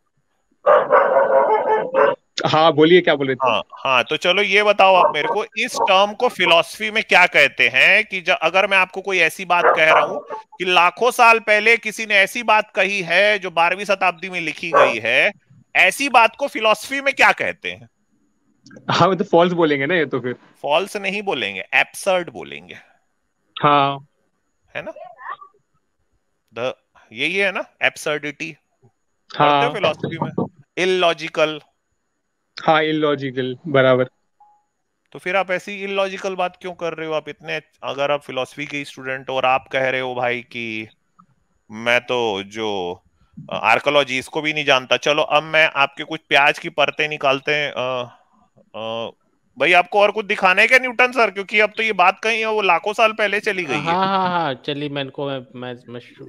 हाँ बोलिए क्या बोले हाँ हाँ तो चलो ये बताओ आप मेरे को इस टर्म को फिलोसफी में क्या कहते हैं कि अगर मैं आपको कोई ऐसी बात कह रहा हूं कि लाखों साल पहले किसी ने ऐसी बात कही है जो बारहवीं शताब्दी में लिखी गई है ऐसी बात को फिलोसफी में क्या कहते हैं हाँ तो फॉल्स बोलेंगे ना ये तो फिर फॉल्स नहीं बोलेंगे एप्सर्ड बोलेंगे हाँ है ना द यही है ना एप्सर्डिटी हाँ फिलोसफी में इलॉजिकल हाँ इलॉजिकल बराबर तो फिर आप ऐसी इलॉजिकल बात क्यों कर रहे हो आप इतने अगर आप फिलोसफी के स्टूडेंट हो और आप कह रहे हो भाई कि मैं तो जो आर्कोलॉजी इसको भी नहीं जानता चलो अब मैं आपके कुछ प्याज की परतें निकालते हैं भाई आपको और कुछ दिखाना है क्या न्यूटन सर क्योंकि अब तो ये बात कहीं है वो लाखों साल पहले चली गई हाँ हाँ हाँ चलिए मैं इनको मैं मैं,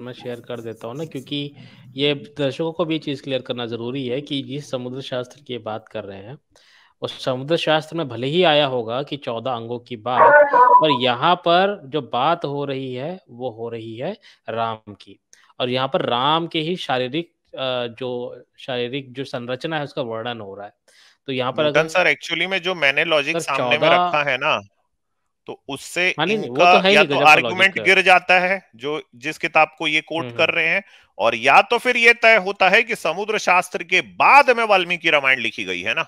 मैं शेयर कर देता हूँ ना क्योंकि ये दर्शकों को भी चीज़ क्लियर करना ज़रूरी है कि जिस समुद्र शास्त्र की बात कर रहे हैं उस समुद्र शास्त्र में भले ही आया होगा कि चौदह अंगों की बात पर यहाँ पर जो बात हो रही है वो हो रही है राम की और यहाँ पर राम के ही शारीरिक जो शारीरिक जो संरचना है उसका वर्णन हो रहा है तो यहाँ पर अगर सर एक्चुअली में जो मैंने लॉजिक सामने में रखा है ना तो उससे इनका हाँ, तो या तो आर्गुमेंट गिर जाता है जो जिस किताब को ये कोट हम्म, कर हम्म। रहे हैं और या तो फिर ये तय होता है कि समुद्र शास्त्र के बाद में वाल्मीकि रामायण लिखी गई है ना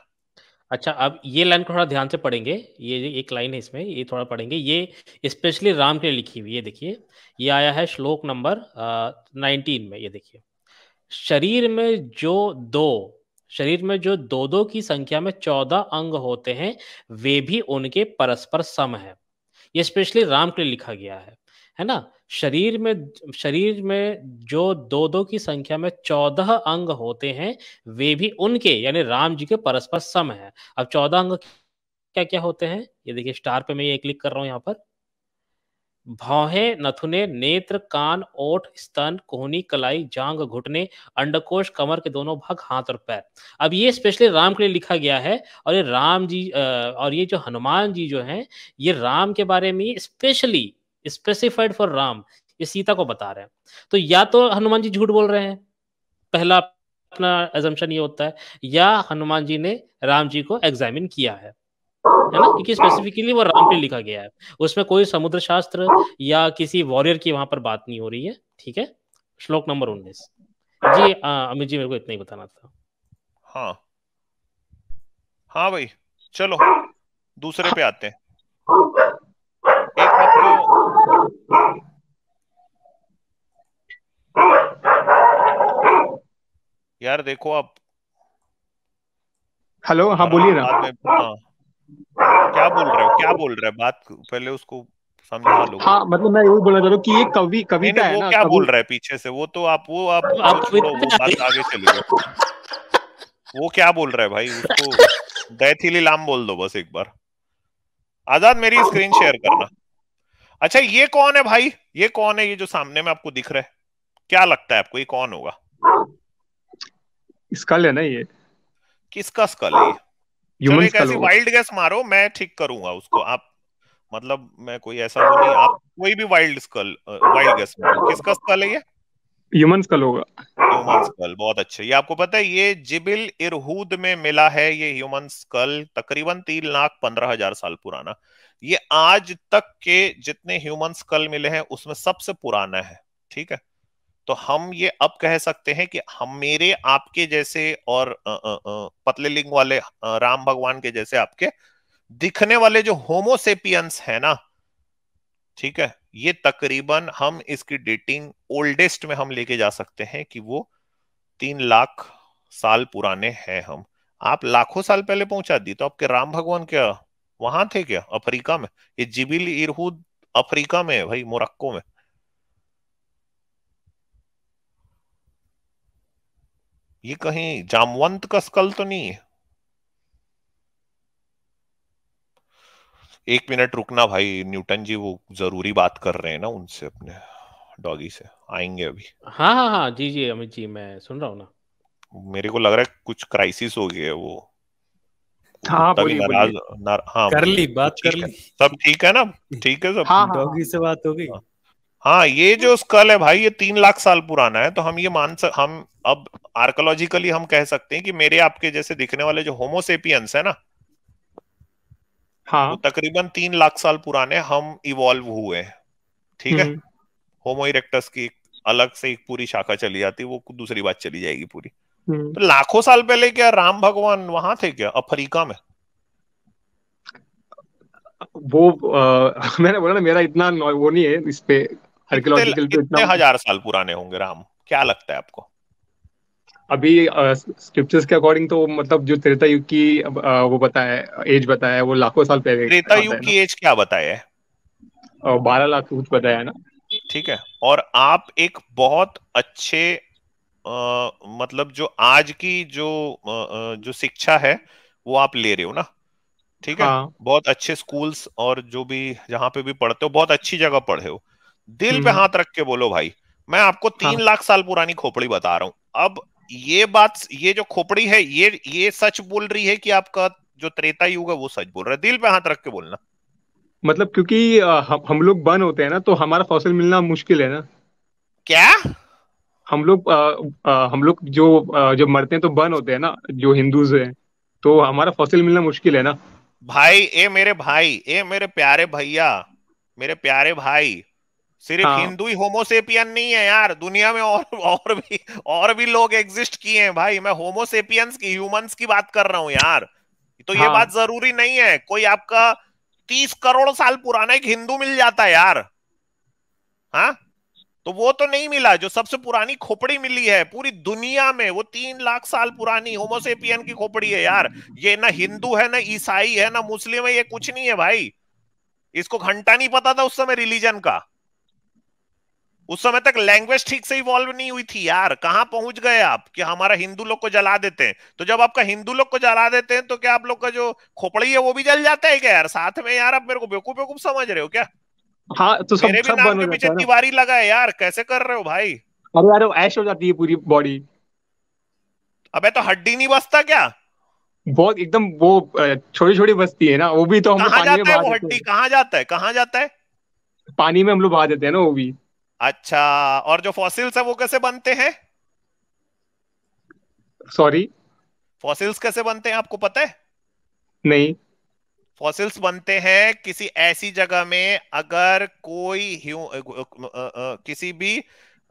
अच्छा अब ये लाइन को थोड़ा ध्यान से पढ़ेंगे ये एक लाइन है इसमें ये थोड़ा पढ़ेंगे ये स्पेशली राम के लिए लिखी हुई ये देखिए ये आया है श्लोक नंबर नाइनटीन में ये देखिए शरीर में जो दो शरीर में जो दो दो की संख्या में चौदह अंग होते हैं वे भी उनके परस्पर सम है ये स्पेशली राम के लिए लिखा गया है है ना शरीर में शरीर में जो दो दो की संख्या में चौदह अंग होते हैं वे भी उनके यानी राम जी के परस्पर सम है अब चौदह अंग क्या क्या होते हैं ये देखिए स्टार पे मैं ये क्लिक कर रहा हूं यहाँ पर भौहे नथुने नेत्र कान ओठ स्तन कोहनी कलाई जांग घुटने अंडकोश कमर के दोनों भाग हाथ और पैर अब ये स्पेशली राम के लिए लिखा गया है और ये राम जी और ये जो हनुमान जी जो हैं ये राम के बारे में स्पेशली स्पेसिफाइड फॉर राम ये सीता को बता रहे हैं तो या तो हनुमान जी झूठ बोल रहे हैं पहला अपना एजम्पन ये होता है या हनुमान जी ने राम जी को एग्जामिन किया है है ना क्योंकि स्पेसिफिकली वो राम पे लिखा गया है उसमें कोई समुद्र शास्त्र या किसी वॉरियर की वहां पर बात नहीं हो रही है ठीक है श्लोक नंबर उन्नीस जी अमित जी मेरे को इतना ही बताना था हाँ हाँ भाई चलो दूसरे पे आते हैं एक आपको यार देखो आप हेलो हाँ बोलिए ना क्या बोल रहे हो क्या बोल रहे हैं बात पहले उसको समझा लो हाँ मतलब मैं यही बोलना चाह रहा हूँ कि ये कवि कविता है ना क्या कभी... बोल रहा है पीछे से वो तो आप वो आप, आप वो बात आगे चली जाओ वो क्या बोल रहा है भाई उसको लाम बोल दो बस एक बार आजाद मेरी स्क्रीन शेयर करना अच्छा ये कौन है भाई ये कौन है ये जो सामने में आपको दिख रहा है क्या लगता है आपको ये कौन होगा स्कल है ना ये किसका स्कल है ये ह्यूमंस का ऐसी वाइल्ड गैस मारो मैं ठीक करूंगा उसको आप मतलब मैं कोई ऐसा नहीं आप कोई भी वाइल्ड स्कल वाइल्ड गैस मारो किसका स्कल है ये ह्यूमन स्कल होगा ह्यूमन स्कल बहुत अच्छे ये आपको पता है ये जिबिल इरहूद में मिला है ये ह्यूमन स्कल तकरीबन तीन लाख पंद्रह हजार साल पुराना ये आज तक के जितने ह्यूमन स्कल मिले हैं उसमें सबसे पुराना है ठीक है तो हम ये अब कह सकते हैं कि हम मेरे आपके जैसे और पतले लिंग वाले राम भगवान के जैसे आपके दिखने वाले जो होमोसेपियंस है ना ठीक है ये तकरीबन हम इसकी डेटिंग ओल्डेस्ट में हम लेके जा सकते हैं कि वो तीन लाख साल पुराने हैं हम आप लाखों साल पहले पहुंचा दी तो आपके राम भगवान क्या वहां थे क्या अफ्रीका में ये जिबिल इरहूद अफ्रीका में भाई मोरक्को में ये कहीं जामवंत का स्कल तो नहीं है एक मिनट रुकना भाई न्यूटन जी वो जरूरी बात कर रहे हैं ना उनसे अपने डॉगी से आएंगे अभी हाँ हाँ हाँ जी जी अमित जी मैं सुन रहा हूँ ना मेरे को लग रहा है कुछ क्राइसिस हो गई है वो हाँ बोली, बोली। नर, हाँ कर ली बात कर ली सब ठीक है ना ठीक है सब हाँ, हाँ डॉगी से बात हो गई हाँ. हाँ ये जो स्कल है भाई ये तीन लाख साल पुराना है तो हम ये मान सक हम अब आर्कोलॉजिकली हम कह सकते हैं कि मेरे आपके जैसे दिखने वाले जो होमोसेपियंस है ना हाँ वो तकरीबन तीन लाख साल पुराने हम इवॉल्व हुए ठीक है होमो हम्म। इरेक्टस की अलग से एक पूरी शाखा चली जाती वो दूसरी बात चली जाएगी पूरी हम्म। तो लाखों साल पहले क्या राम भगवान वहां थे क्या अफ्रीका में वो आ, मैंने बोला ना मेरा इतना वो नहीं है इस पे आर्कियोलॉजिकल पे इतना हजार साल पुराने होंगे राम क्या लगता है आपको अभी स्क्रिप्चर्स uh, के अकॉर्डिंग तो मतलब जो त्रेता युग की uh, वो बताया एज बताया वो लाखों साल पहले त्रेता युग की एज क्या बताया है बारह लाख कुछ बताया ना ठीक है और आप एक बहुत अच्छे आ, मतलब जो आज की जो आ, जो शिक्षा है वो आप ले रहे हो ना ठीक है हाँ. बहुत अच्छे स्कूल्स और जो भी जहाँ पे भी पढ़ते हो बहुत अच्छी जगह पढ़े हो दिल पे हम्म। हाथ रख के बोलो भाई मैं आपको हाँ। तीन हाँ। लाख साल पुरानी खोपड़ी बता रहा हूँ अब ये बात ये जो खोपड़ी है ये ये सच बोल रही है कि आपका जो त्रेता युग है वो सच बोल रहा है दिल पे हाथ रख के बोलना मतलब क्योंकि हम हम लोग बन होते हैं ना तो हमारा फॉसिल मिलना मुश्किल है ना क्या हम लोग हम लोग जो जब मरते हैं तो बन होते हैं ना जो हिंदूज हैं तो हमारा फॉसिल मिलना मुश्किल है ना भाई ए मेरे भाई ए मेरे प्यारे भैया मेरे प्यारे भाई सिर्फ हाँ. हिंदू ही होमोसेपियन नहीं है यार दुनिया में और और भी और भी लोग एग्जिस्ट किए हैं भाई मैं होमोसेपियंस की ह्यूमंस की बात कर रहा हूँ यार तो हाँ. ये बात जरूरी नहीं है कोई आपका तीस करोड़ साल पुराना एक हिंदू मिल जाता है यार हाँ तो वो तो नहीं मिला जो सबसे पुरानी खोपड़ी मिली है पूरी दुनिया में वो तीन लाख साल पुरानी होमोसेपियन की खोपड़ी है यार ये ना हिंदू है ना ईसाई है ना मुस्लिम है ये कुछ नहीं है भाई इसको घंटा नहीं पता था उस समय रिलीजन का उस समय तक लैंग्वेज ठीक से इवॉल्व नहीं हुई थी यार कहां पहुंच गए आप कि हमारा हिंदू लोग को जला देते हैं तो जब आपका हिंदू लोग को जला देते हैं तो क्या आप लोग का जो खोपड़ी है वो भी जल जाता है क्या यार साथ में यार आप मेरे को बेवकूफ बेवकूफ समझ रहे हो क्या हाँ तो सब, मेरे भी सब नाम के पीछे तिवारी लगा है यार कैसे कर रहे हो भाई अरे यार ऐश हो जाती है पूरी बॉडी अबे तो हड्डी नहीं बसता क्या बहुत एकदम वो छोटी छोटी बस्ती है ना वो भी तो हम कहा जाता है वो हड्डी कहाँ जाता है कहाँ जाता है पानी में हम लोग बहा देते हैं ना वो भी अच्छा और जो फॉसिल्स है वो कैसे बनते हैं सॉरी फॉसिल्स कैसे बनते हैं आपको पता है नहीं फॉसिल्स बनते हैं किसी ऐसी जगह में अगर कोई किसी भी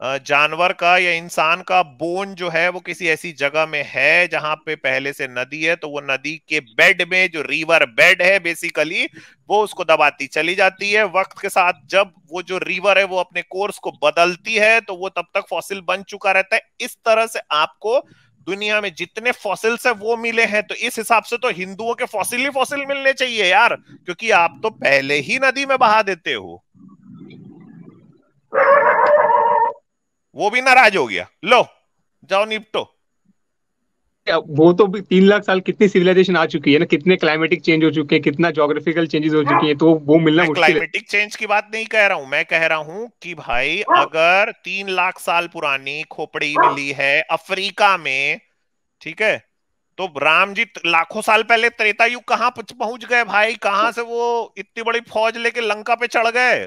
जानवर का या इंसान का बोन जो है वो किसी ऐसी जगह में है जहां पे पहले से नदी है तो वो नदी के बेड में जो रिवर बेड है बेसिकली वो उसको दबाती चली जाती है वक्त के साथ जब वो जो रिवर है वो अपने कोर्स को बदलती है तो वो तब तक फॉसिल बन चुका रहता है इस तरह से आपको दुनिया में जितने फॉसिल्स है वो मिले हैं तो इस हिसाब से तो हिंदुओं के फॉसिल ही फॉसिल मिलने चाहिए यार क्योंकि आप तो पहले ही नदी में बहा देते हो वो भी नाराज हो गया लो जाओ निपटो वो तो तीन लाख साल कितनी सिविलाइजेशन आ चुकी है ना कितने क्लाइमेटिक चेंज हो चुके हैं कितना जोग्राफिकल चेंजेस हो चुकी है तो वो मिलना मुश्किल क्लाइमेटिक चेंज की बात नहीं कह रहा हूं मैं कह रहा हूं कि भाई अगर तीन लाख साल पुरानी खोपड़ी मिली है अफ्रीका में ठीक है तो राम जी लाखों साल पहले त्रेता युग कहाँ पहुंच गए भाई कहाँ से वो इतनी बड़ी फौज लेके लंका पे चढ़ गए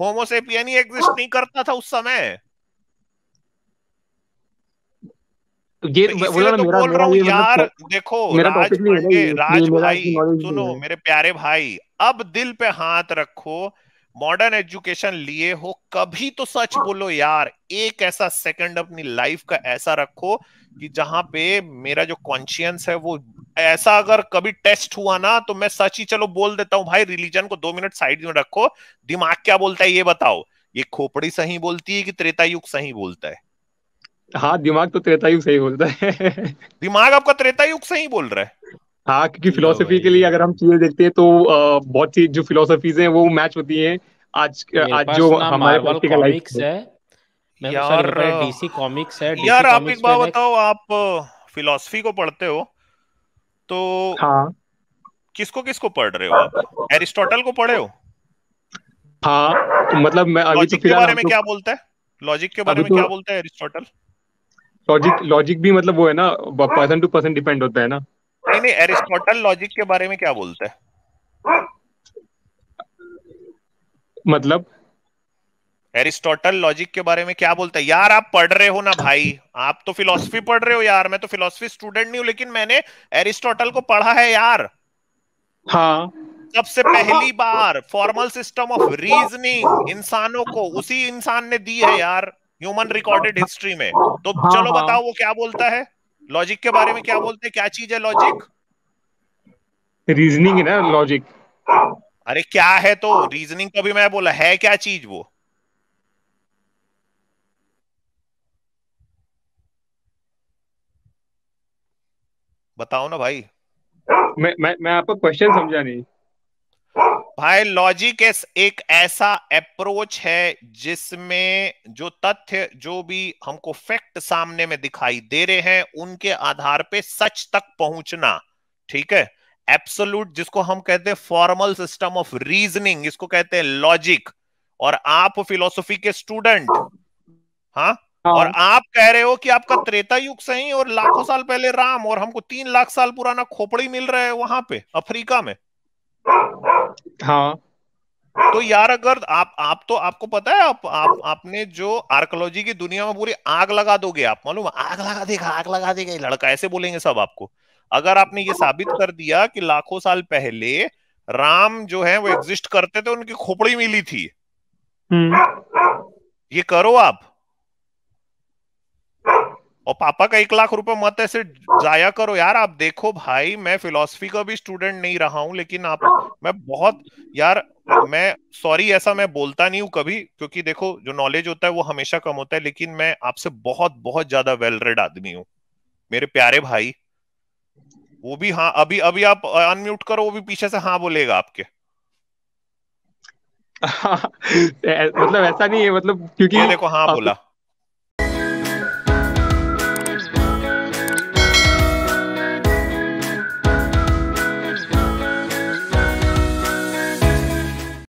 होमोसेपियन ही एग्जिस्ट हाँ। नहीं करता था उस समय ये तो, तो बोल रहा हूँ मतलब यार मतलब देखो मेरा राज पांडे राज भाई सुनो मेरे प्यारे भाई अब दिल पे हाथ रखो मॉडर्न एजुकेशन लिए हो कभी तो सच बोलो यार एक ऐसा सेकंड अपनी लाइफ का ऐसा रखो कि जहां पे मेरा जो कॉन्शियंस है वो ऐसा अगर कभी टेस्ट हुआ ना तो मैं सच ही चलो बोल देता हूँ भाई रिलीजन को दो मिनट साइड में रखो दिमाग क्या बोलता है ये बताओ ये खोपड़ी सही बोलती है कि त्रेता युग सही बोलता है हाँ दिमाग तो त्रेता युग सही बोलता है दिमाग आपका त्रेता युग सही बोल रहा है हाँ क्योंकि फिलोसफी के लिए अगर हम चीजें देखते हैं तो बहुत सी जो फिलोसफीज हैं वो मैच होती हैं आज आज जो हमारे है तो यार डीसी कॉमिक्स है यार आप एक बात बताओ आप फिलोसफी को पढ़ते हो तो हाँ किसको किसको पढ़ रहे हो आप एरिस्टोटल को पढ़े हो हाँ मतलब मैं अभी तो फिलहाल बारे में क्या बोलता है लॉजिक के बारे में तो क्या बोलता है एरिस्टोटल लॉजिक लॉजिक भी मतलब वो है ना पर्सन टू पर्सन डिपेंड होता है ना नहीं नहीं एरिस्टोटल लॉजिक के बारे में क्या बोलता है मतलब एरिस्टोटल लॉजिक के बारे में क्या बोलता है यार आप पढ़ रहे हो ना भाई आप तो फिलोसफी पढ़ रहे हो यार मैं तो फिलोसफी स्टूडेंट नहीं हूं लेकिन मैंने एरिस्टोटल को पढ़ा है यार हाँ सबसे पहली बार फॉर्मल सिस्टम ऑफ रीजनिंग इंसानों को उसी इंसान ने दी है यार ह्यूमन रिकॉर्डेड हिस्ट्री में हाँ, तो हाँ, चलो हाँ. बताओ वो क्या बोलता है लॉजिक के बारे में क्या बोलते हैं क्या चीज है लॉजिक रीजनिंग है ना लॉजिक अरे क्या है तो रीजनिंग का भी मैं बोला है क्या चीज वो बताओ ना भाई मैं मैं मैं आपको क्वेश्चन समझा नहीं भाई लॉजिक एक ऐसा अप्रोच है जिसमें जो तथ्य जो भी हमको फैक्ट सामने में दिखाई दे रहे हैं उनके आधार पे सच तक पहुंचना ठीक है एप्सोलूट जिसको हम कहते हैं फॉर्मल सिस्टम ऑफ रीजनिंग इसको कहते हैं लॉजिक और आप फिलोसफी के स्टूडेंट हाँ? हाँ और आप कह रहे हो कि आपका त्रेता युग सही और लाखों साल पहले राम और हमको तीन लाख साल पुराना खोपड़ी मिल रहा है वहां पे अफ्रीका में हाँ तो यार अगर आप आप तो आपको पता है आप आप आपने जो आर्कोलॉजी की दुनिया में पूरी आग लगा दोगे आप मालूम आग लगा देगा आग लगा देगा लड़का ऐसे बोलेंगे सब आपको अगर आपने ये साबित कर दिया कि लाखों साल पहले राम जो है वो एग्जिस्ट करते थे उनकी खोपड़ी मिली थी हम्म। ये करो आप और पापा का एक लाख रुपए मत ऐसे जाया करो यार आप देखो भाई मैं फिलोसफी का भी स्टूडेंट नहीं रहा हूँ लेकिन आप मैं बहुत यार मैं सॉरी ऐसा मैं बोलता नहीं हूँ कभी क्योंकि देखो जो नॉलेज होता है वो हमेशा कम होता है लेकिन मैं आपसे बहुत बहुत ज्यादा वेल रेड आदमी हूँ मेरे प्यारे भाई वो भी हाँ अभी अभी आप अनम्यूट करो वो भी पीछे से हाँ बोलेगा आपके मतलब ऐसा नहीं है मतलब क्योंकि देखो हाँ बोला